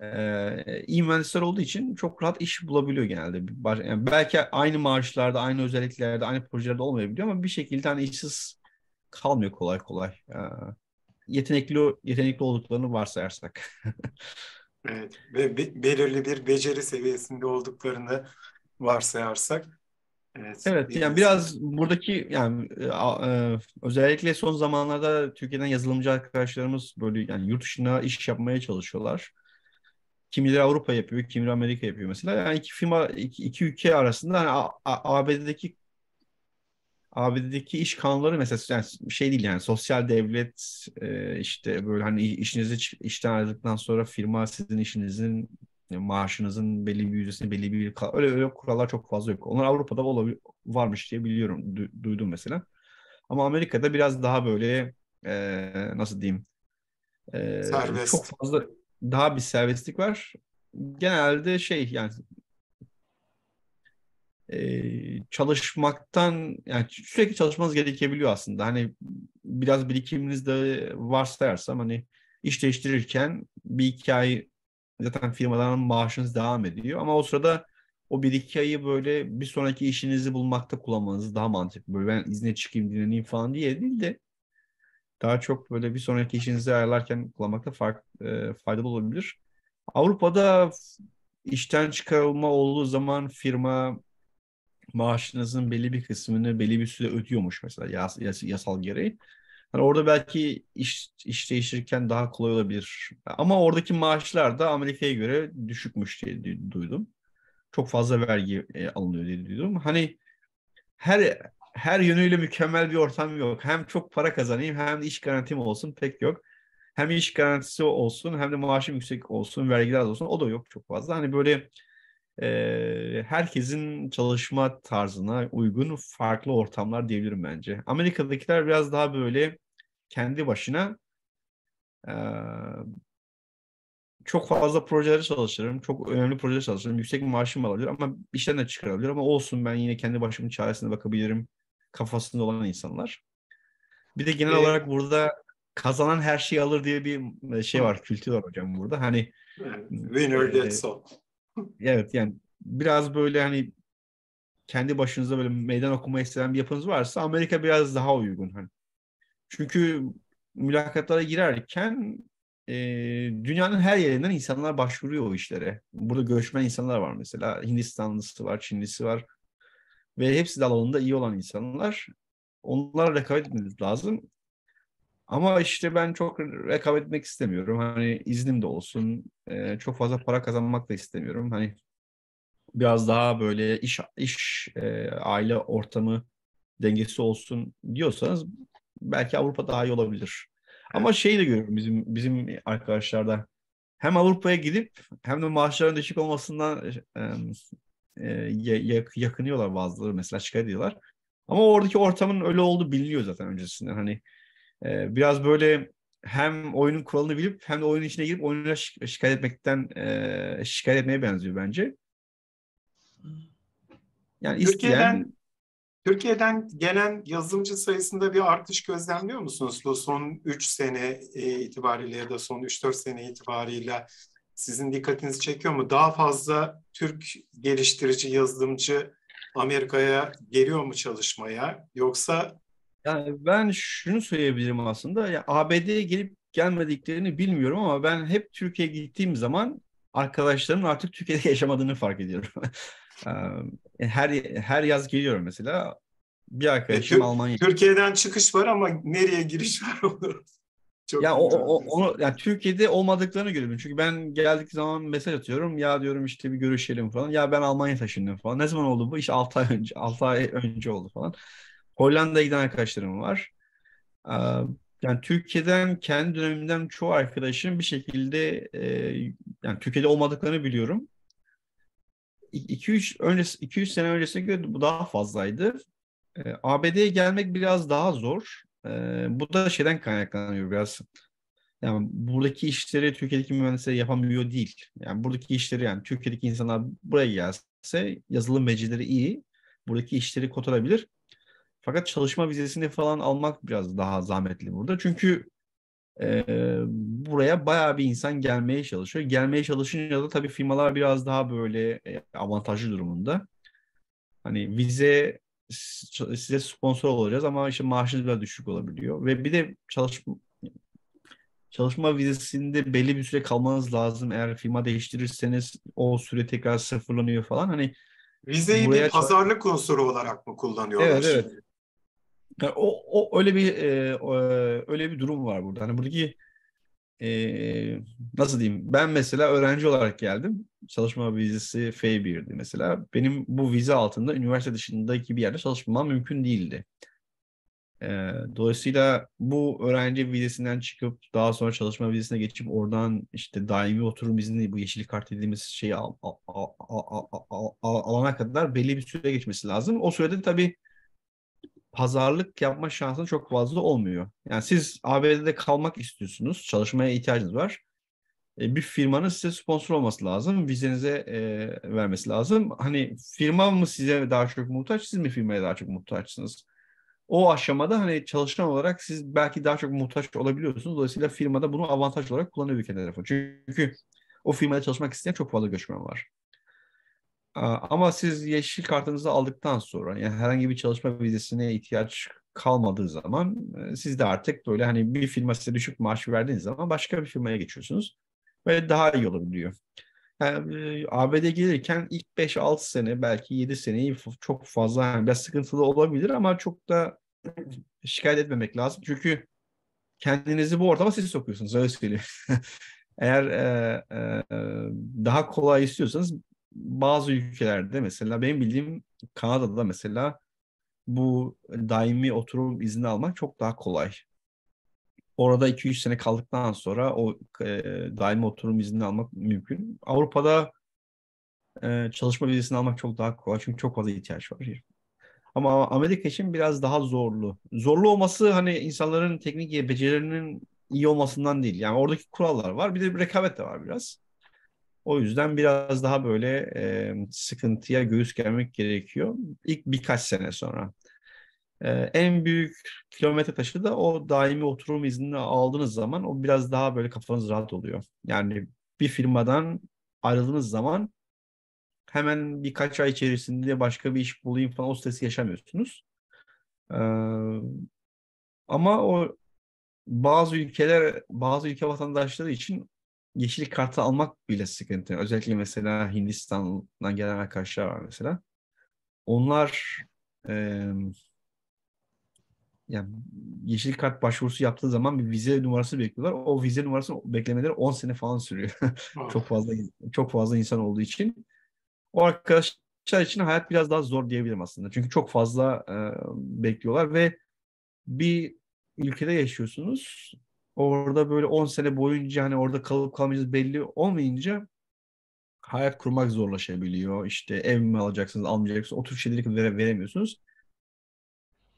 e, iyi mühendisler olduğu için çok rahat iş bulabiliyor genelde. yani belki aynı maaşlarda, aynı özelliklerde, aynı projelerde olmayabiliyor ama bir şekilde hani işsiz kalmıyor kolay kolay. Ee, yetenekli yetenekli olduklarını varsayarsak. evet ve belirli bir beceri seviyesinde olduklarını varsayarsak. Evet, evet yani biraz buradaki yani e, özellikle son zamanlarda Türkiye'den yazılımcı arkadaşlarımız böyle yani yurt dışına iş yapmaya çalışıyorlar. Kimileri Avrupa yapıyor, kimileri Amerika yapıyor mesela. Yani iki firma, iki, iki ülke arasında hani ABD'deki ABD'deki iş kanunları mesela yani şey değil yani sosyal devlet e, işte böyle hani işinizi işten ayrıldıktan sonra firma sizin işinizin e, maaşınızın belli bir yüzdesini belli bir öyle öyle kurallar çok fazla yok. Onlar Avrupa'da olabil, varmış diye biliyorum du, duydum mesela. Ama Amerika'da biraz daha böyle e, nasıl diyeyim e, çok fazla daha bir serbestlik var. Genelde şey yani e, çalışmaktan yani sürekli çalışmanız gerekebiliyor aslında. Hani biraz birikiminiz de varsayarsam hani iş değiştirirken bir iki ay zaten firmadan maaşınız devam ediyor ama o sırada o bir iki ayı böyle bir sonraki işinizi bulmakta kullanmanız daha mantıklı. Böyle ben izne çıkayım dinleneyim falan diye değil de daha çok böyle bir sonraki işinizi ayarlarken kullanmakta fark, e, faydalı olabilir. Avrupa'da işten çıkarılma olduğu zaman firma maaşınızın belli bir kısmını belli bir süre ödüyormuş mesela yas, yas, yasal gereği. Yani orada belki iş, iş değiştirirken daha kolay olabilir. Ama oradaki maaşlar da Amerika'ya göre düşükmüş diye duydum. Çok fazla vergi e, alınıyor diye duydum. Hani her her yönüyle mükemmel bir ortam yok. Hem çok para kazanayım hem de iş garantim olsun pek yok. Hem iş garantisi olsun hem de maaşım yüksek olsun, vergiler az olsun o da yok çok fazla. Hani böyle e, herkesin çalışma tarzına uygun farklı ortamlar diyebilirim bence. Amerika'dakiler biraz daha böyle kendi başına e, çok fazla projelere çalışırım. Çok önemli projelere çalışırım. Yüksek maaşım alabilir ama işten de çıkarabilir ama olsun ben yine kendi başımın çaresine bakabilirim kafasında olan insanlar. Bir de genel ee, olarak burada kazanan her şeyi alır diye bir e, şey var, kültür var hocam burada. Hani winner e, gets all. Evet yani biraz böyle hani kendi başınıza böyle meydan okuma isteyen bir yapınız varsa Amerika biraz daha uygun hani. Çünkü mülakatlara girerken e, dünyanın her yerinden insanlar başvuruyor o işlere. Burada göçmen insanlar var mesela. Hindistanlısı var, Çinlisi var ve hepsi de alanında iyi olan insanlar. Onlara rekabet etmemiz lazım. Ama işte ben çok rekabet etmek istemiyorum. Hani iznim de olsun. E, çok fazla para kazanmak da istemiyorum. Hani biraz daha böyle iş iş e, aile ortamı dengesi olsun diyorsanız belki Avrupa daha iyi olabilir. Ama şeyi de görüyorum bizim bizim arkadaşlarda hem Avrupa'ya gidip hem de maaşların düşük olmasından e, e, yakınıyorlar bazıları mesela şikayet ediyorlar. Ama oradaki ortamın öyle olduğu biliniyor zaten öncesinden. Hani e, biraz böyle hem oyunun kuralını bilip hem de oyunun içine girip oyuna şi- şikayet etmekten e, şikayet etmeye benziyor bence. Yani isteyen... Türkiye'den Türkiye'den gelen yazılımcı sayısında bir artış gözlemliyor musunuz? Bu son 3 sene e, itibariyle ya da son 3-4 sene itibariyle sizin dikkatinizi çekiyor mu? Daha fazla Türk geliştirici, yazılımcı Amerika'ya geliyor mu çalışmaya? Yoksa yani ben şunu söyleyebilirim aslında. Ya ABD'ye gelip gelmediklerini bilmiyorum ama ben hep Türkiye'ye gittiğim zaman arkadaşlarımın artık Türkiye'de yaşamadığını fark ediyorum. her her yaz geliyorum mesela. Bir arkadaşım Tür- Almanya. Türkiye'den çıkış var ama nereye giriş var olur? Çok ya o, o, onu yani Türkiye'de olmadıklarını görüyorum. Çünkü ben geldik zaman mesaj atıyorum. Ya diyorum işte bir görüşelim falan. Ya ben Almanya taşındım falan. Ne zaman oldu bu? İşte 6 ay önce. 6 ay önce oldu falan. Hollanda'ya giden arkadaşlarım var. Ee, yani Türkiye'den kendi dönemimden çoğu arkadaşım bir şekilde e, yani Türkiye'de olmadıklarını biliyorum. 2-3 öncesi 2-3 sene öncesine göre bu daha fazlaydı. Ee, ABD'ye gelmek biraz daha zor bu da şeyden kaynaklanıyor biraz. Yani buradaki işleri Türkiye'deki mühendisler yapamıyor değil. Yani buradaki işleri yani Türkiye'deki insanlar buraya gelse yazılım becerileri iyi. Buradaki işleri kotarabilir. Fakat çalışma vizesini falan almak biraz daha zahmetli burada. Çünkü e, buraya bayağı bir insan gelmeye çalışıyor. Gelmeye çalışınca da tabii firmalar biraz daha böyle avantajlı durumunda. Hani vize size sponsor olacağız ama işte maaşınız biraz düşük olabiliyor. Ve bir de çalışma çalışma vizesinde belli bir süre kalmanız lazım. Eğer firma değiştirirseniz o süre tekrar sıfırlanıyor falan. Hani Vizeyi bir pazarlık unsuru olarak mı kullanıyorlar? Evet, evet. Yani o, o öyle bir e, e, öyle bir durum var burada. Hani buradaki e, nasıl diyeyim ben mesela öğrenci olarak geldim. Çalışma vizesi F1'di mesela. Benim bu vize altında üniversite dışındaki bir yerde çalışmam mümkün değildi. E, dolayısıyla bu öğrenci vizesinden çıkıp daha sonra çalışma vizesine geçip oradan işte daimi oturum izni bu yeşil kart dediğimiz şeyi al, al, al, al, al, al, alana kadar belli bir süre geçmesi lazım. O sürede tabii pazarlık yapma şansınız çok fazla olmuyor. Yani siz ABD'de kalmak istiyorsunuz, çalışmaya ihtiyacınız var. E, bir firmanın size sponsor olması lazım, vizenize e, vermesi lazım. Hani firma mı size daha çok muhtaç, siz mi firmaya daha çok muhtaçsınız? O aşamada hani çalışan olarak siz belki daha çok muhtaç olabiliyorsunuz. Dolayısıyla firmada bunu avantaj olarak kullanıyor ülke tarafı. Çünkü o firmada çalışmak isteyen çok fazla göçmen var. Ee, ama siz yeşil kartınızı aldıktan sonra yani herhangi bir çalışma vizesine ihtiyaç kalmadığı zaman e, siz de artık böyle hani bir firma size düşük maaş verdiğiniz zaman başka bir firmaya geçiyorsunuz ve daha iyi olabiliyor. Yani e, ABD gelirken ilk 5-6 sene belki 7 seneyi çok fazla yani biraz sıkıntılı olabilir ama çok da şikayet etmemek lazım. Çünkü kendinizi bu ortama siz sokuyorsunuz öyle söyleyeyim. Eğer e, e, e, daha kolay istiyorsanız bazı ülkelerde mesela benim bildiğim Kanada'da mesela bu daimi oturum izni almak çok daha kolay. Orada 2-3 sene kaldıktan sonra o e, daimi oturum izni almak mümkün. Avrupa'da e, çalışma vizesini almak çok daha kolay çünkü çok fazla ihtiyaç var. Ama Amerika için biraz daha zorlu. Zorlu olması hani insanların teknik becerilerinin iyi olmasından değil. Yani oradaki kurallar var. Bir de bir rekabet de var biraz. O yüzden biraz daha böyle e, sıkıntıya göğüs gelmek gerekiyor ilk birkaç sene sonra. E, en büyük kilometre taşı da o daimi oturum iznini aldığınız zaman o biraz daha böyle kafanız rahat oluyor. Yani bir firmadan ayrıldığınız zaman hemen birkaç ay içerisinde başka bir iş bulayım falan o stresi yaşamıyorsunuz. E, ama o bazı ülkeler, bazı ülke vatandaşları için yeşil kartı almak bile sıkıntı. Özellikle mesela Hindistan'dan gelen arkadaşlar var mesela. Onlar e, yani yeşil kart başvurusu yaptığı zaman bir vize numarası bekliyorlar. O vize numarasını beklemeleri 10 sene falan sürüyor. çok fazla çok fazla insan olduğu için. O arkadaşlar için hayat biraz daha zor diyebilirim aslında. Çünkü çok fazla e, bekliyorlar ve bir ülkede yaşıyorsunuz orada böyle 10 sene boyunca hani orada kalıp kalmayacağız belli olmayınca hayat kurmak zorlaşabiliyor. İşte ev mi alacaksınız, almayacaksınız. O tür şeyleri vere, veremiyorsunuz.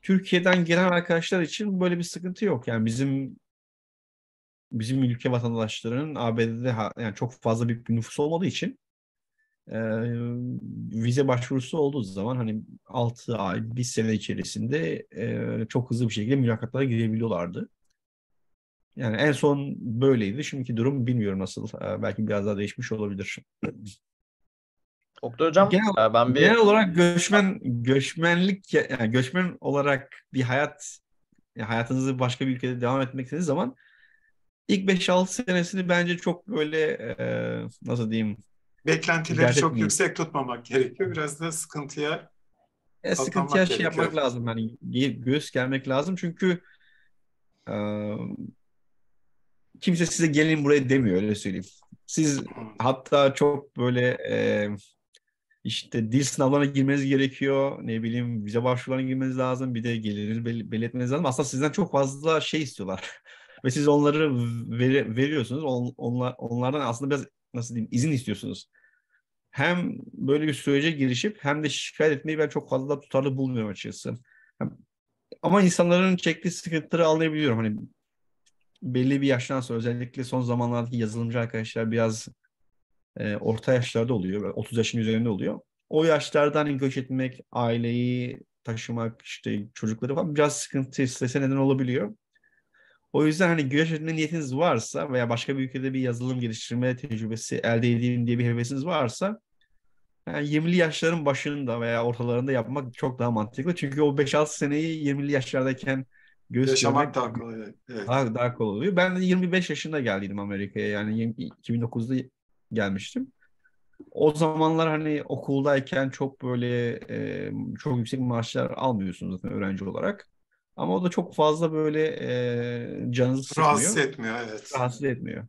Türkiye'den gelen arkadaşlar için böyle bir sıkıntı yok. Yani bizim bizim ülke vatandaşlarının ABD'de yani çok fazla büyük bir nüfus olmadığı için e, vize başvurusu olduğu zaman hani 6 ay, 1 sene içerisinde e, çok hızlı bir şekilde mülakatlara girebiliyorlardı. Yani en son böyleydi. Şimdiki durum bilmiyorum nasıl. Ee, belki biraz daha değişmiş olabilir. Oktay Hocam genel, e, ben bir... genel olarak göçmen göçmenlik yani göçmen olarak bir hayat hayatınızı başka bir ülkede devam etmek istediğiniz zaman ilk 5-6 senesini bence çok böyle e, nasıl diyeyim beklentileri çok etmeyeyim. yüksek tutmamak gerekiyor. Biraz da sıkıntıya e, sıkıntıya şey yapmak lazım. Yani göğüs gelmek lazım. Çünkü e, kimse size gelin buraya demiyor öyle söyleyeyim. Siz hatta çok böyle e, işte dil sınavlarına girmeniz gerekiyor. Ne bileyim vize başvurularına girmeniz lazım. Bir de gelirinizi bel- belli lazım. Aslında sizden çok fazla şey istiyorlar. Ve siz onları ver- veriyorsunuz. On- onlar onlardan aslında biraz nasıl diyeyim izin istiyorsunuz. Hem böyle bir sürece girişip hem de şikayet etmeyi ben çok fazla tutarlı bulmuyorum açıkçası. Ama insanların çektiği sıkıntıları anlayabiliyorum. Hani belli bir yaştan sonra özellikle son zamanlardaki yazılımcı arkadaşlar biraz e, orta yaşlarda oluyor. 30 yaşın üzerinde oluyor. O yaşlardan göç etmek, aileyi taşımak, işte çocukları falan biraz sıkıntı, strese neden olabiliyor. O yüzden hani göç etme niyetiniz varsa veya başka bir ülkede bir yazılım geliştirme tecrübesi elde edeyim diye bir hevesiniz varsa yani 20'li yaşların başında veya ortalarında yapmak çok daha mantıklı. Çünkü o 5-6 seneyi 20'li yaşlardayken göz Yaşamak daha kolay. Evet. Daha, oluyor. Ben de 25 yaşında geldiydim Amerika'ya. Yani 2009'da gelmiştim. O zamanlar hani okuldayken çok böyle e, çok yüksek maaşlar almıyorsunuz zaten öğrenci olarak. Ama o da çok fazla böyle e, canınızı sıkmıyor. Rahatsız etmiyor evet. Rahatsız etmiyor.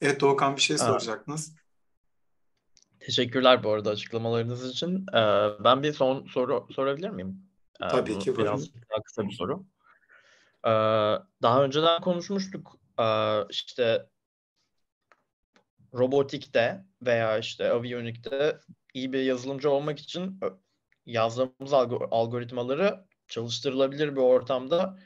Evet Doğukan bir şey ha. soracaktınız. Teşekkürler bu arada açıklamalarınız için. Ee, ben bir son soru sorabilir miyim? Ee, Tabii ki buyurun. Biraz daha kısa bir soru. Ee, daha önceden konuşmuştuk. Ee, işte robotikte veya işte aviyonikte iyi bir yazılımcı olmak için yazdığımız algoritmaları çalıştırılabilir bir ortamda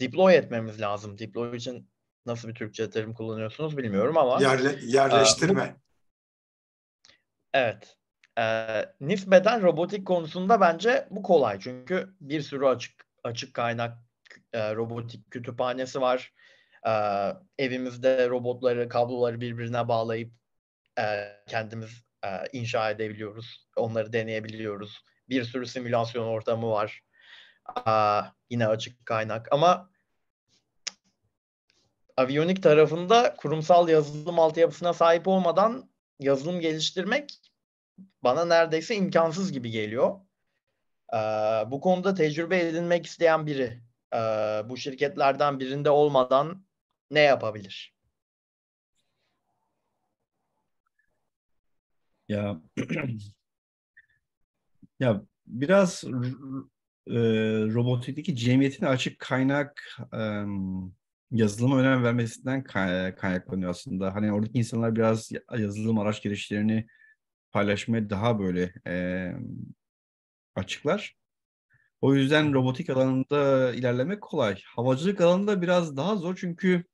deploy etmemiz lazım. Deploy için nasıl bir Türkçe terim kullanıyorsunuz bilmiyorum ama. Yerle, yerleştirme. E, bu, evet. E, nispeten robotik konusunda bence bu kolay. Çünkü bir sürü açık açık kaynak e, robotik kütüphanesi var. E, evimizde robotları, kabloları birbirine bağlayıp e, kendimiz e, inşa edebiliyoruz. Onları deneyebiliyoruz. Bir sürü simülasyon ortamı var. E, yine açık kaynak. Ama aviyonik tarafında kurumsal yazılım altyapısına sahip olmadan yazılım geliştirmek bana neredeyse imkansız gibi geliyor. Ee, bu konuda tecrübe edinmek isteyen biri e, bu şirketlerden birinde olmadan ne yapabilir? Ya ya biraz e, robotikteki cemiyetin açık kaynak e, yazılıma önem vermesinden kaynaklanıyor aslında. Hani oradaki insanlar biraz yazılım araç gelişlerini paylaşmayı daha böyle e, açıklar. O yüzden robotik alanında ilerlemek kolay. Havacılık alanında biraz daha zor çünkü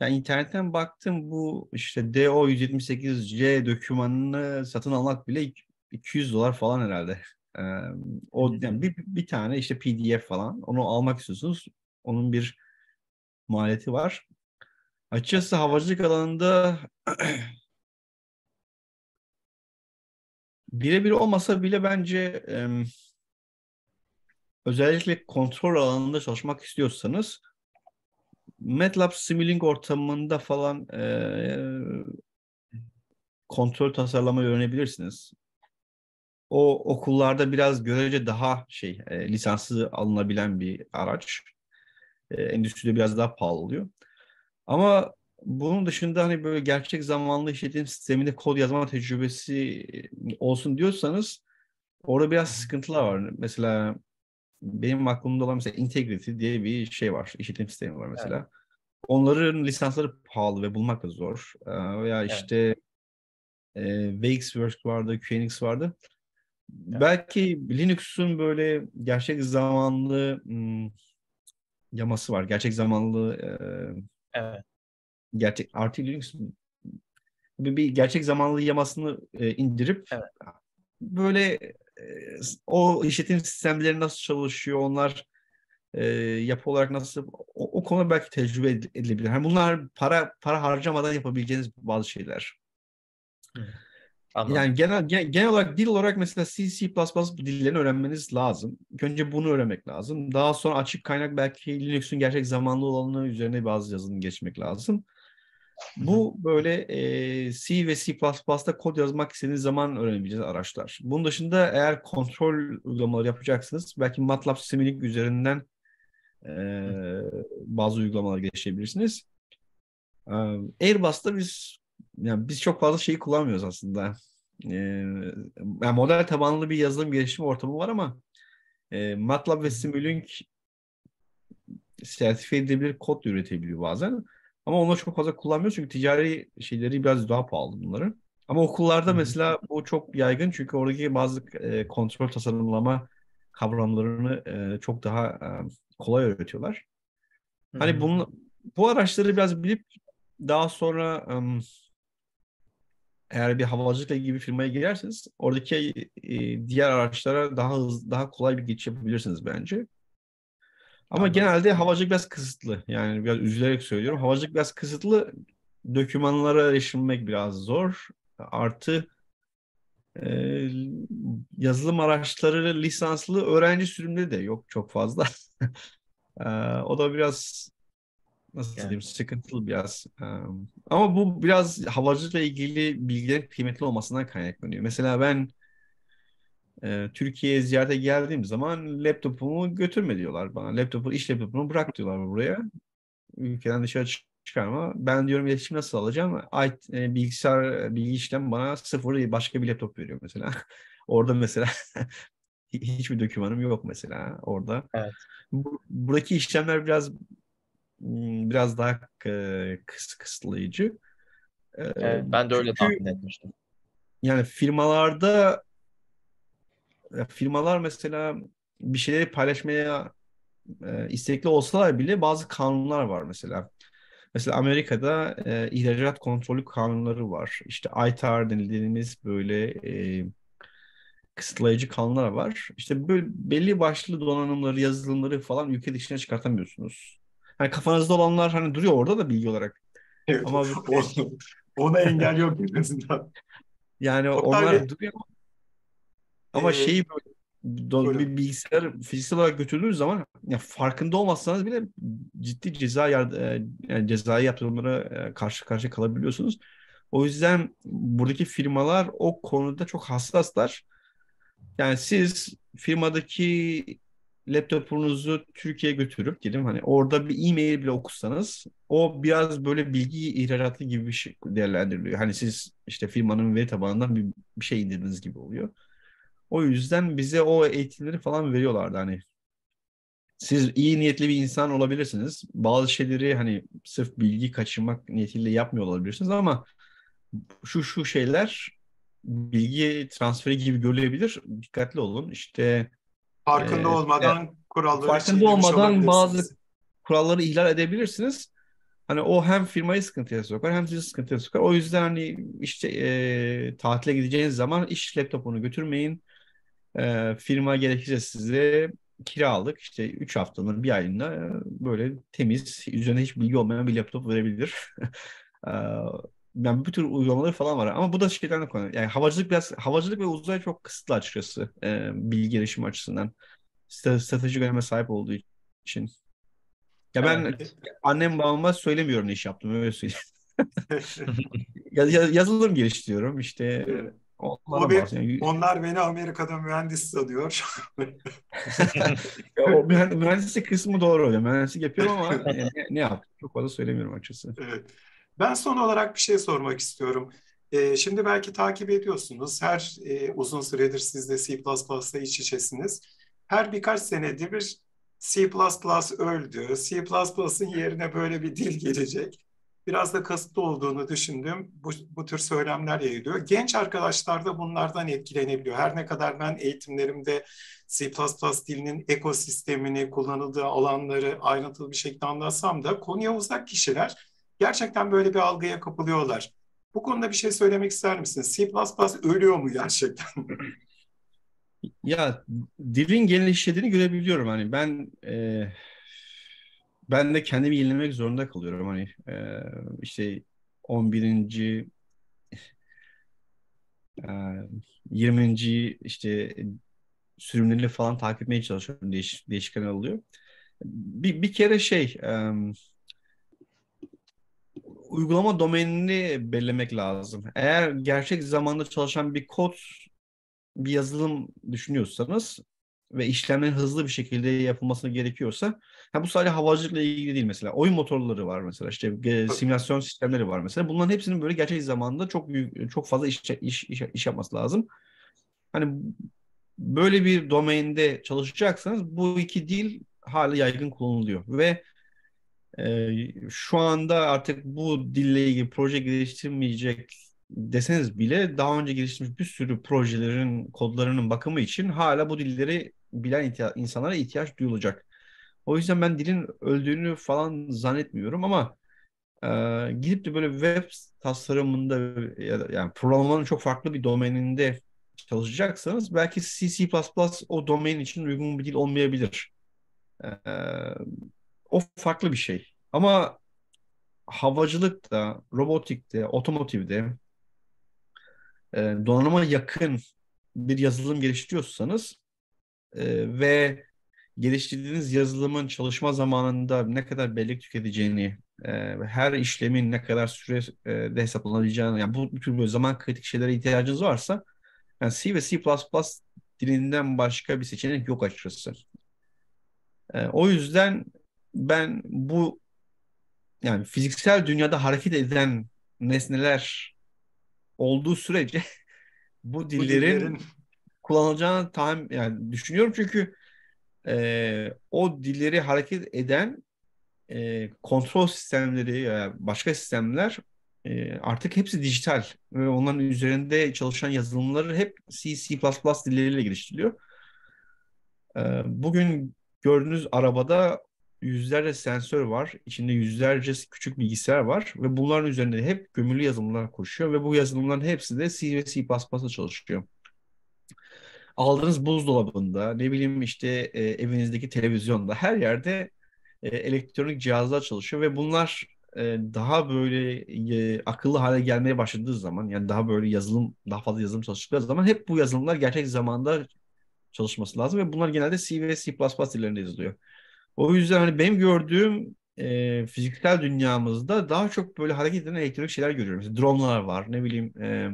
yani internetten baktım bu işte DO178C dokümanını satın almak bile 200 dolar falan herhalde. Ee, o yani bir, bir tane işte PDF falan onu almak istiyorsunuz. Onun bir maliyeti var. Açıkçası havacılık alanında birebir olmasa bile bence e, özellikle kontrol alanında çalışmak istiyorsanız MATLAB Simulink ortamında falan e, kontrol tasarlamayı öğrenebilirsiniz. O okullarda biraz görece daha şey e, lisansı alınabilen bir araç. E, endüstride biraz daha pahalı oluyor. Ama bunun dışında hani böyle gerçek zamanlı işletim sisteminde kod yazma tecrübesi olsun diyorsanız orada biraz sıkıntılar var. Mesela benim aklımda olan mesela Integrity diye bir şey var. İşletim sistemi var mesela. Evet. Onların lisansları pahalı ve bulmak da zor. Ee, veya işte e, evet. e, VXWorks vardı, QNX vardı. Belki Linux'un böyle gerçek zamanlı ım, hmm, yaması var. Gerçek zamanlı e, evet gerçek artı Linux bir gerçek zamanlı yamasını e, indirip evet. böyle e, o işletim sistemleri nasıl çalışıyor onlar e, yapı olarak nasıl o, o konu belki tecrübe edilebilir. Yani bunlar para para harcamadan yapabileceğiniz bazı şeyler. Anladım. Yani genel, genel genel olarak dil olarak mesela C, C++ dillerini öğrenmeniz lazım. Önce bunu öğrenmek lazım. Daha sonra açık kaynak belki Linux'un gerçek zamanlı olanı üzerine bazı yazılım geçmek lazım. Bu böyle e, C ve C++'da kod yazmak istediğiniz zaman öğrenebileceğiniz araçlar. Bunun dışında eğer kontrol uygulamaları yapacaksınız belki MATLAB Simulink üzerinden e, bazı uygulamalar geliştirebilirsiniz. E, Airbus'ta biz yani biz çok fazla şeyi kullanmıyoruz aslında. E, yani model tabanlı bir yazılım geliştirme ortamı var ama e, MATLAB ve Simulink sertifiye edilebilir kod üretebiliyor bazen. Ama onu çok fazla kullanmıyoruz çünkü ticari şeyleri biraz daha pahalı bunları. Ama okullarda mesela bu çok yaygın çünkü oradaki bazı e, kontrol tasarımlama kavramlarını e, çok daha e, kolay öğretiyorlar. Hani hmm. bu araçları biraz bilip daha sonra um, eğer bir havacılıkla ilgili bir firmaya girerseniz oradaki e, diğer araçlara daha hızlı, daha kolay bir geçiş yapabilirsiniz bence. Ama Aynen. genelde havacılık biraz kısıtlı. Yani biraz üzülerek söylüyorum. Havacılık biraz kısıtlı. Dokümanlara erişilmek biraz zor. Artı e, yazılım araçları lisanslı öğrenci sürümleri de yok çok fazla. e, o da biraz nasıl yani. diyeyim sıkıntılı biraz. E, ama bu biraz havacılıkla ilgili bilgilerin kıymetli olmasından kaynaklanıyor. Mesela ben e, Türkiye'ye ziyarete geldiğim zaman laptopumu götürme diyorlar bana. Laptopu, iş laptopunu bırak diyorlar buraya. Ülkeden dışarı çıkarma. Ben diyorum iletişim nasıl alacağım? IT, e, bilgisayar, e, bilgi işlem bana sıfır başka bir laptop veriyor mesela. Orada mesela hiçbir dokümanım yok mesela orada. Evet. Buradaki işlemler biraz hmm, biraz daha kıs kısıtlayıcı. Evet, ben de öyle Çünkü, tahmin etmiştim. Yani firmalarda firmalar mesela bir şeyleri paylaşmaya e, istekli olsalar bile bazı kanunlar var mesela. Mesela Amerika'da e, ihracat kontrolü kanunları var. İşte ITAR denildiğimiz böyle e, kısıtlayıcı kanunlar var. İşte böyle belli başlı donanımları, yazılımları falan ülke dışına çıkartamıyorsunuz. Hani kafanızda olanlar hani duruyor orada da bilgi olarak. Evet, Ama ona engel yok en azından. Yani Hatta onlar duruyor ama ee, şeyi böyle, bir bilgisayar fiziksel olarak götürdüğünüz zaman ya farkında olmazsanız bile ciddi ceza yard e, yani cezai yaptırımlara e, karşı karşıya kalabiliyorsunuz. O yüzden buradaki firmalar o konuda çok hassaslar. Yani siz firmadaki laptopunuzu Türkiye'ye götürüp dedim hani orada bir e-mail bile okusanız o biraz böyle bilgi ihracatı gibi bir şey değerlendiriliyor. Hani siz işte firmanın veri tabanından bir, bir şey indirdiğiniz gibi oluyor. O yüzden bize o eğitimleri falan veriyorlardı hani. Siz iyi niyetli bir insan olabilirsiniz. Bazı şeyleri hani sırf bilgi kaçırmak niyetiyle yapmıyor olabilirsiniz ama şu şu şeyler bilgi transferi gibi görülebilir. Dikkatli olun. İşte farkında e, olmadan e, kuralları farkında olmadan bazı kuralları ihlal edebilirsiniz. Hani o hem firmayı sıkıntıya sokar hem sizi sıkıntıya sokar. O yüzden hani işte e, tatile gideceğiniz zaman iş laptopunu götürmeyin. E, firma gerekirse size kiralık işte 3 haftanın bir ayında e, böyle temiz, üzerine hiç bilgi olmayan bir laptop verebilir. Ben ee, yani bir tür uygulamaları falan var. Ama bu da şirketlerle konu. Yani havacılık biraz havacılık ve uzay çok kısıtlı açıkçası e, bilgi gelişimi açısından. Stratejik öneme sahip olduğu için. Ya ben evet. annem babama söylemiyorum ne iş yaptım öyle söyleyeyim. yazılım geliştiriyorum işte evet. Onlara o bir, yani, onlar beni Amerika'da mühendis sanıyor. ya, o mühendislik kısmı doğru. Yani mühendislik yapıyorum ama e, ne, ne yaptım çok fazla söylemiyorum açıkçası. Evet. Ben son olarak bir şey sormak istiyorum. Ee, şimdi belki takip ediyorsunuz. Her e, uzun süredir siz de C++'la iç içesiniz. Her birkaç senede bir C++ öldü. C++'ın yerine böyle bir dil gelecek biraz da kasıtlı olduğunu düşündüm. Bu, bu tür söylemler yayılıyor. Genç arkadaşlar da bunlardan etkilenebiliyor. Her ne kadar ben eğitimlerimde C++ dilinin ekosistemini, kullanıldığı alanları ayrıntılı bir şekilde anlatsam da konuya uzak kişiler gerçekten böyle bir algıya kapılıyorlar. Bu konuda bir şey söylemek ister misin? C++ ölüyor mu gerçekten? ya dilin gelişlediğini görebiliyorum. Hani ben e, ben de kendimi yenilemek zorunda kalıyorum. Hani e, işte 11. 20. E, işte sürümlerini falan takip etmeye çalışıyorum. Değiş, değişik kanal oluyor. Bir, bir kere şey e, uygulama domainini belirlemek lazım. Eğer gerçek zamanda çalışan bir kod bir yazılım düşünüyorsanız ve işlemlerin hızlı bir şekilde yapılması gerekiyorsa ha bu sadece havacılıkla ilgili değil mesela. Oyun motorları var mesela işte e, simülasyon sistemleri var mesela. Bunların hepsinin böyle gerçek zamanda çok büyük çok fazla iş iş iş, iş yapması lazım. Hani böyle bir domainde çalışacaksanız bu iki dil hala yaygın kullanılıyor ve e, şu anda artık bu dille ilgili proje geliştirmeyecek deseniz bile daha önce geliştirmiş bir sürü projelerin kodlarının bakımı için hala bu dilleri bilen ihtiya- insanlara ihtiyaç duyulacak. O yüzden ben dilin öldüğünü falan zannetmiyorum ama e, gidip de böyle web tasarımında ya da, yani programlamanın çok farklı bir domaininde çalışacaksanız belki C++ o domain için uygun bir dil olmayabilir. E, o farklı bir şey. Ama havacılıkta, robotikte, otomotivde e, donanıma yakın bir yazılım geliştiriyorsanız ee, ve geliştirdiğiniz yazılımın çalışma zamanında ne kadar bellek tüketeceğini, e, ve her işlemin ne kadar sürede e, hesaplanabileceğini, yani bu, bu tür böyle zaman kritik şeylere ihtiyacınız varsa yani C ve C++ dilinden başka bir seçenek yok açıkçası. E, o yüzden ben bu yani fiziksel dünyada hareket eden nesneler olduğu sürece bu dillerin, bu dillerin kullanılacağını tahmin yani düşünüyorum çünkü e, o dilleri hareket eden e, kontrol sistemleri yani başka sistemler e, artık hepsi dijital ve onların üzerinde çalışan yazılımları hep C, C++ dilleriyle geliştiriliyor. E, bugün gördüğünüz arabada yüzlerce sensör var. İçinde yüzlerce küçük bilgisayar var ve bunların üzerinde hep gömülü yazılımlar koşuyor ve bu yazılımların hepsi de C ve C++'a çalışıyor aldığınız buzdolabında, ne bileyim işte e, evinizdeki televizyonda her yerde e, elektronik cihazlar çalışıyor ve bunlar e, daha böyle e, akıllı hale gelmeye başladığı zaman yani daha böyle yazılım, daha fazla yazılım çalıştığı zaman hep bu yazılımlar gerçek zamanda çalışması lazım ve bunlar genelde C ve C++ dillerinde yazılıyor. O yüzden hani benim gördüğüm e, fiziksel dünyamızda daha çok böyle hareket eden elektronik şeyler görüyorum. Mesela dronlar var, ne bileyim e,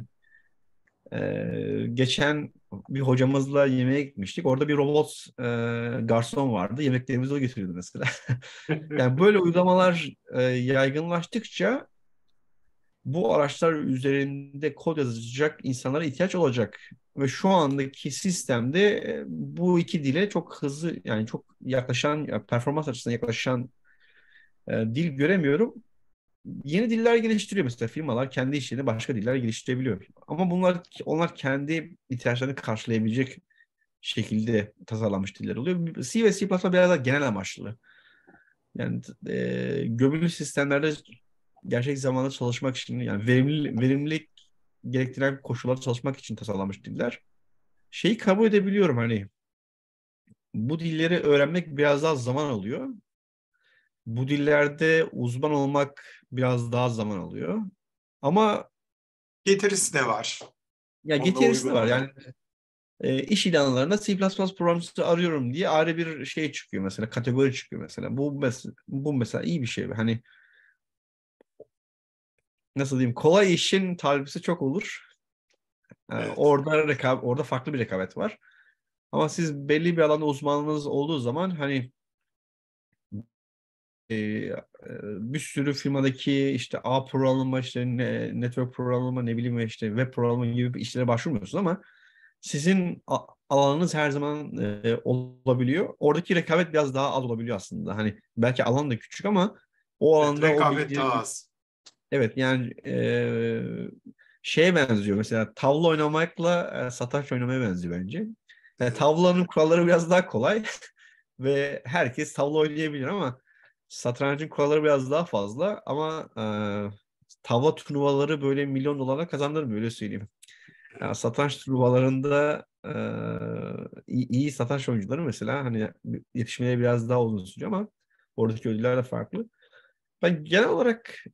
ee, geçen bir hocamızla yemeğe gitmiştik. Orada bir robot e, garson vardı. Yemeklerimizi o getiriyordu mesela. yani böyle uygulamalar e, yaygınlaştıkça bu araçlar üzerinde kod yazacak insanlara ihtiyaç olacak. Ve şu andaki sistemde e, bu iki dile çok hızlı yani çok yaklaşan performans açısından yaklaşan e, dil göremiyorum yeni diller geliştiriyor mesela firmalar kendi işlerini başka diller geliştirebiliyor. Ama bunlar onlar kendi ihtiyaçlarını karşılayabilecek şekilde tasarlanmış diller oluyor. C ve C++ biraz daha genel amaçlı. Yani e, gömülü sistemlerde gerçek zamanda çalışmak için yani verimli, verimlilik gerektiren koşullarda çalışmak için tasarlanmış diller. Şeyi kabul edebiliyorum hani bu dilleri öğrenmek biraz daha zaman alıyor. Bu dillerde uzman olmak biraz daha zaman alıyor. Ama getirisi de var. Ya getirisi de var. Yani e, iş ilanlarında C++ programcısı arıyorum diye ayrı bir şey çıkıyor mesela kategori çıkıyor mesela. Bu mesela bu mesela iyi bir şey. Hani nasıl diyeyim kolay işin talibisi çok olur. Evet. Orada rekabet, orada farklı bir rekabet var. Ama siz belli bir alanda uzmanınız olduğu zaman hani e, bir sürü firmadaki işte A programlama işte ne, network programlama ne bileyim işte web programlama gibi işlere başvurmuyorsun ama sizin alanınız her zaman e, olabiliyor. Oradaki rekabet biraz daha az olabiliyor aslında. Hani belki alan da küçük ama o alanda evet, rekabet o bilgileri... daha az. Evet yani e, şeye benziyor mesela tavla oynamakla e, sataş oynamaya benziyor bence. Yani tavlanın kuralları biraz daha kolay ve herkes tavla oynayabilir ama Satrancın kuralları biraz daha fazla ama e, tava turnuvaları böyle milyon dolara kazandırmıyor öyle söyleyeyim. Yani satranç turnuvalarında e, iyi, iyi satranç oyuncuları mesela hani yetişmeye biraz daha uzun sürüyor ama oradaki ödüller de farklı. Ben genel olarak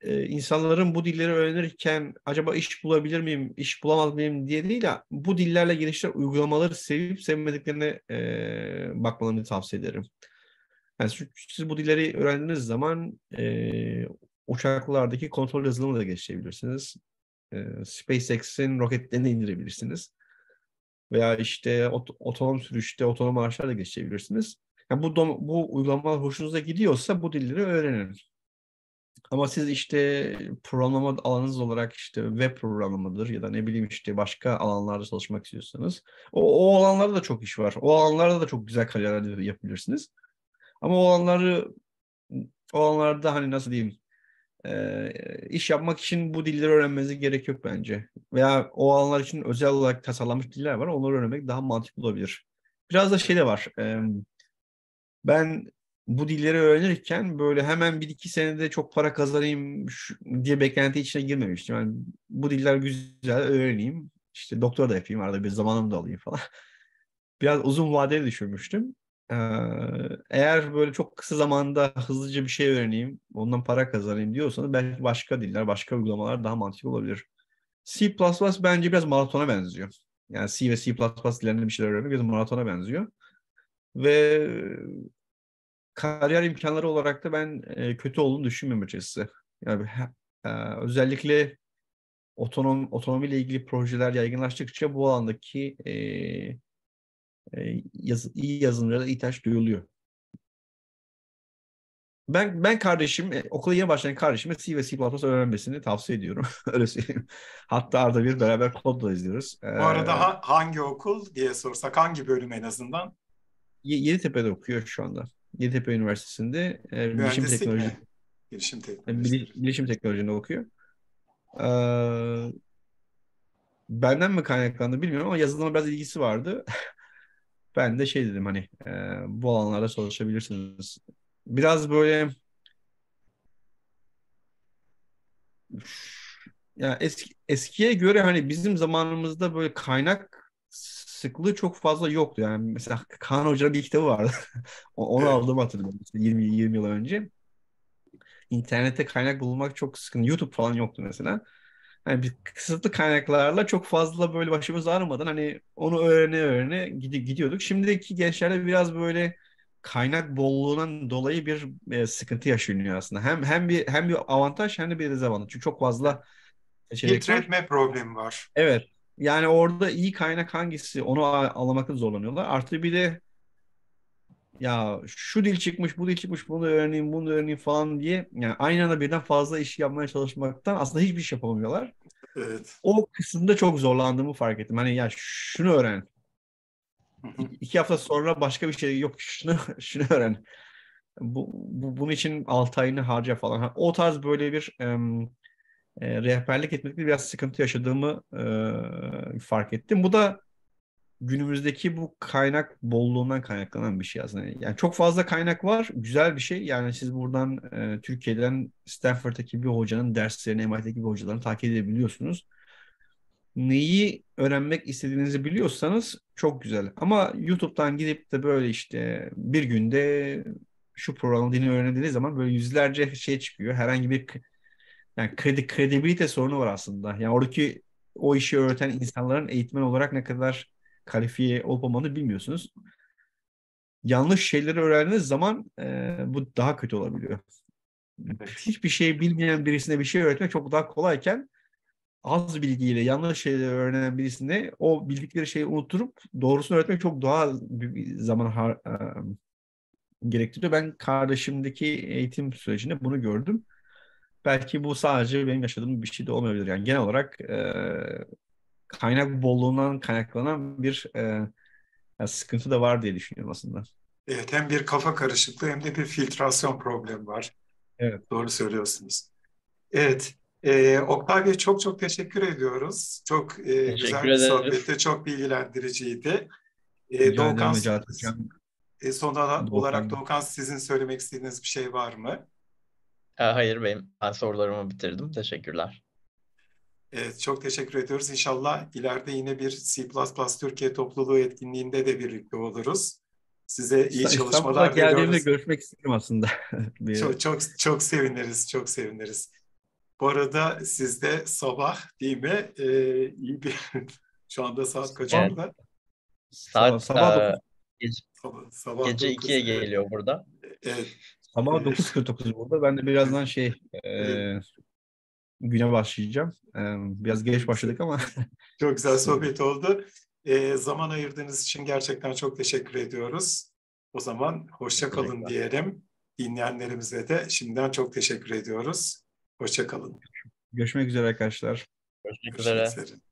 e, insanların bu dilleri öğrenirken acaba iş bulabilir miyim, iş bulamaz mıyım diye değil ya bu dillerle gelişen uygulamaları sevip sevmediklerine e, bakmalarını tavsiye ederim. Yani siz bu dilleri öğrendiğiniz zaman e, uçaklardaki kontrol yazılımı da geçebilirsiniz. E, SpaceX'in roketlerini indirebilirsiniz. Veya işte ot otonom sürüşte otonom araçlarla geçebilirsiniz. Yani bu, bu uygulamalar hoşunuza gidiyorsa bu dilleri öğrenin. Ama siz işte programlama alanınız olarak işte web programlamadır ya da ne bileyim işte başka alanlarda çalışmak istiyorsanız o, o alanlarda da çok iş var. O alanlarda da çok güzel kariyerler yapabilirsiniz. Ama o anları o anlarda hani nasıl diyeyim e, iş yapmak için bu dilleri öğrenmenize gerek yok bence. Veya o anlar için özel olarak tasarlanmış diller var. Onları öğrenmek daha mantıklı olabilir. Biraz da şey de var. E, ben bu dilleri öğrenirken böyle hemen bir iki senede çok para kazanayım diye beklenti içine girmemiştim. Yani bu diller güzel öğreneyim. İşte doktora da yapayım arada bir zamanımı da alayım falan. Biraz uzun vadeli düşünmüştüm. Ee, eğer böyle çok kısa zamanda hızlıca bir şey öğreneyim, ondan para kazanayım diyorsanız belki başka diller, başka uygulamalar daha mantıklı olabilir. C++ bence biraz maratona benziyor. Yani C ve C++ dillerinde bir şeyler öğrenmek biraz maratona benziyor. Ve kariyer imkanları olarak da ben e, kötü olduğunu düşünmüyorum açıkçası. Yani e, özellikle otonom otonomiyle ilgili projeler yaygınlaştıkça bu alandaki e, e, yaz, iyi yazılımlara ihtiyaç duyuluyor. Ben ben kardeşim e, okula yeni başlayan kardeşime C ve C++ öğrenmesini tavsiye ediyorum. Öyle söyleyeyim. Hatta arada bir beraber kod da izliyoruz. Ee, Bu arada ha, hangi okul diye sorsak hangi bölüm en azından? Y- Yeditepe'de okuyor şu anda. Yeditepe Üniversitesi'nde e, bilişim teknoloji. Mi? Bilişim teknoloji. bilişim e, teknolojinde okuyor. Ee, benden mi kaynaklandı bilmiyorum ama yazılıma biraz ilgisi vardı. Ben de şey dedim hani e, bu alanlarda çalışabilirsiniz. Biraz böyle ya eski, eskiye göre hani bizim zamanımızda böyle kaynak sıklığı çok fazla yoktu. Yani mesela Kaan Hoca'nın bir kitabı vardı. Onu aldım hatırlıyorum 20 20 yıl önce. İnternette kaynak bulmak çok sıkıntı. YouTube falan yoktu mesela yani biz kısıtlı kaynaklarla çok fazla böyle başımız ağrımadan hani onu öğrene öğrene gidiyorduk. Şimdiki gençlerde biraz böyle kaynak bolluğundan dolayı bir e, sıkıntı yaşanıyor aslında. Hem hem bir hem bir avantaj hem de bir dezavantaj. Çünkü çok fazla filtreleme problemi var. Evet. Yani orada iyi kaynak hangisi onu ağlamakta zorlanıyorlar. Artı bir de ya şu dil çıkmış, bu dil çıkmış, bunu öğreneyim, bunu öğreneyim falan diye yani aynı anda birden fazla iş yapmaya çalışmaktan aslında hiçbir şey yapamıyorlar. Evet. O kısımda çok zorlandığımı fark ettim. Hani ya şunu öğren. İki hafta sonra başka bir şey yok. Şunu şunu öğren. Bu, bu bunun için 6 ayını harca falan. o tarz böyle bir em, e, rehberlik etmekte biraz sıkıntı yaşadığımı e, fark ettim. Bu da günümüzdeki bu kaynak bolluğundan kaynaklanan bir şey aslında. Yani çok fazla kaynak var. Güzel bir şey. Yani siz buradan e, Türkiye'den Stanford'daki bir hocanın derslerini, MIT'deki bir hocalarını takip edebiliyorsunuz. Neyi öğrenmek istediğinizi biliyorsanız çok güzel. Ama YouTube'dan gidip de böyle işte bir günde şu programı dinle öğrendiğiniz zaman böyle yüzlerce şey çıkıyor. Herhangi bir yani kredi kredibilite sorunu var aslında. Yani oradaki o işi öğreten insanların eğitmen olarak ne kadar kalifiye olup olmadığını bilmiyorsunuz. Yanlış şeyleri öğrendiğiniz zaman e, bu daha kötü olabiliyor. Hiçbir şey bilmeyen birisine bir şey öğretmek çok daha kolayken az bilgiyle yanlış şeyleri öğrenen birisine o bildikleri şeyi unutturup doğrusunu öğretmek çok daha bir zaman har- e, gerektiriyor. Ben kardeşimdeki eğitim sürecinde bunu gördüm belki bu sadece benim yaşadığım bir şey de olmayabilir. Yani genel olarak e, kaynak bolluğundan kaynaklanan bir e, sıkıntı da var diye düşünüyorum aslında. Evet hem bir kafa karışıklığı hem de bir filtrasyon problemi var. Evet. Doğru söylüyorsunuz. Evet. E, Oktay Bey çok çok teşekkür ediyoruz. Çok e, teşekkür güzel bir sohbette, çok bilgilendiriciydi. E, Doğukan, e, son Doğukan. olarak Doğukan sizin söylemek istediğiniz bir şey var mı? Hayır benim ben sorularımı bitirdim. Teşekkürler. Evet, çok teşekkür ediyoruz. İnşallah ileride yine bir C++ Türkiye topluluğu etkinliğinde de birlikte oluruz. Size iyi İstanbul'da çalışmalar diliyoruz. Geldiğimde görüşmek isterim aslında. çok, çok, çok seviniriz, çok seviniriz. Bu arada sizde sabah değil mi? Ee, iyi bir... Şu anda saat kaç evet. Saat sabah, sabah, gece, sabah, sabah gece 9. 2'ye geliyor burada. Evet. Sabah 9.49 burada. Ben de birazdan şey... E, güne başlayacağım. Biraz geç başladık ama. Çok güzel sohbet oldu. E, zaman ayırdığınız için gerçekten çok teşekkür ediyoruz. O zaman hoşça kalın diyelim. Dinleyenlerimize de şimdiden çok teşekkür ediyoruz. Hoşça kalın. Görüşmek üzere arkadaşlar. Görüşmek, Görüşmek üzere.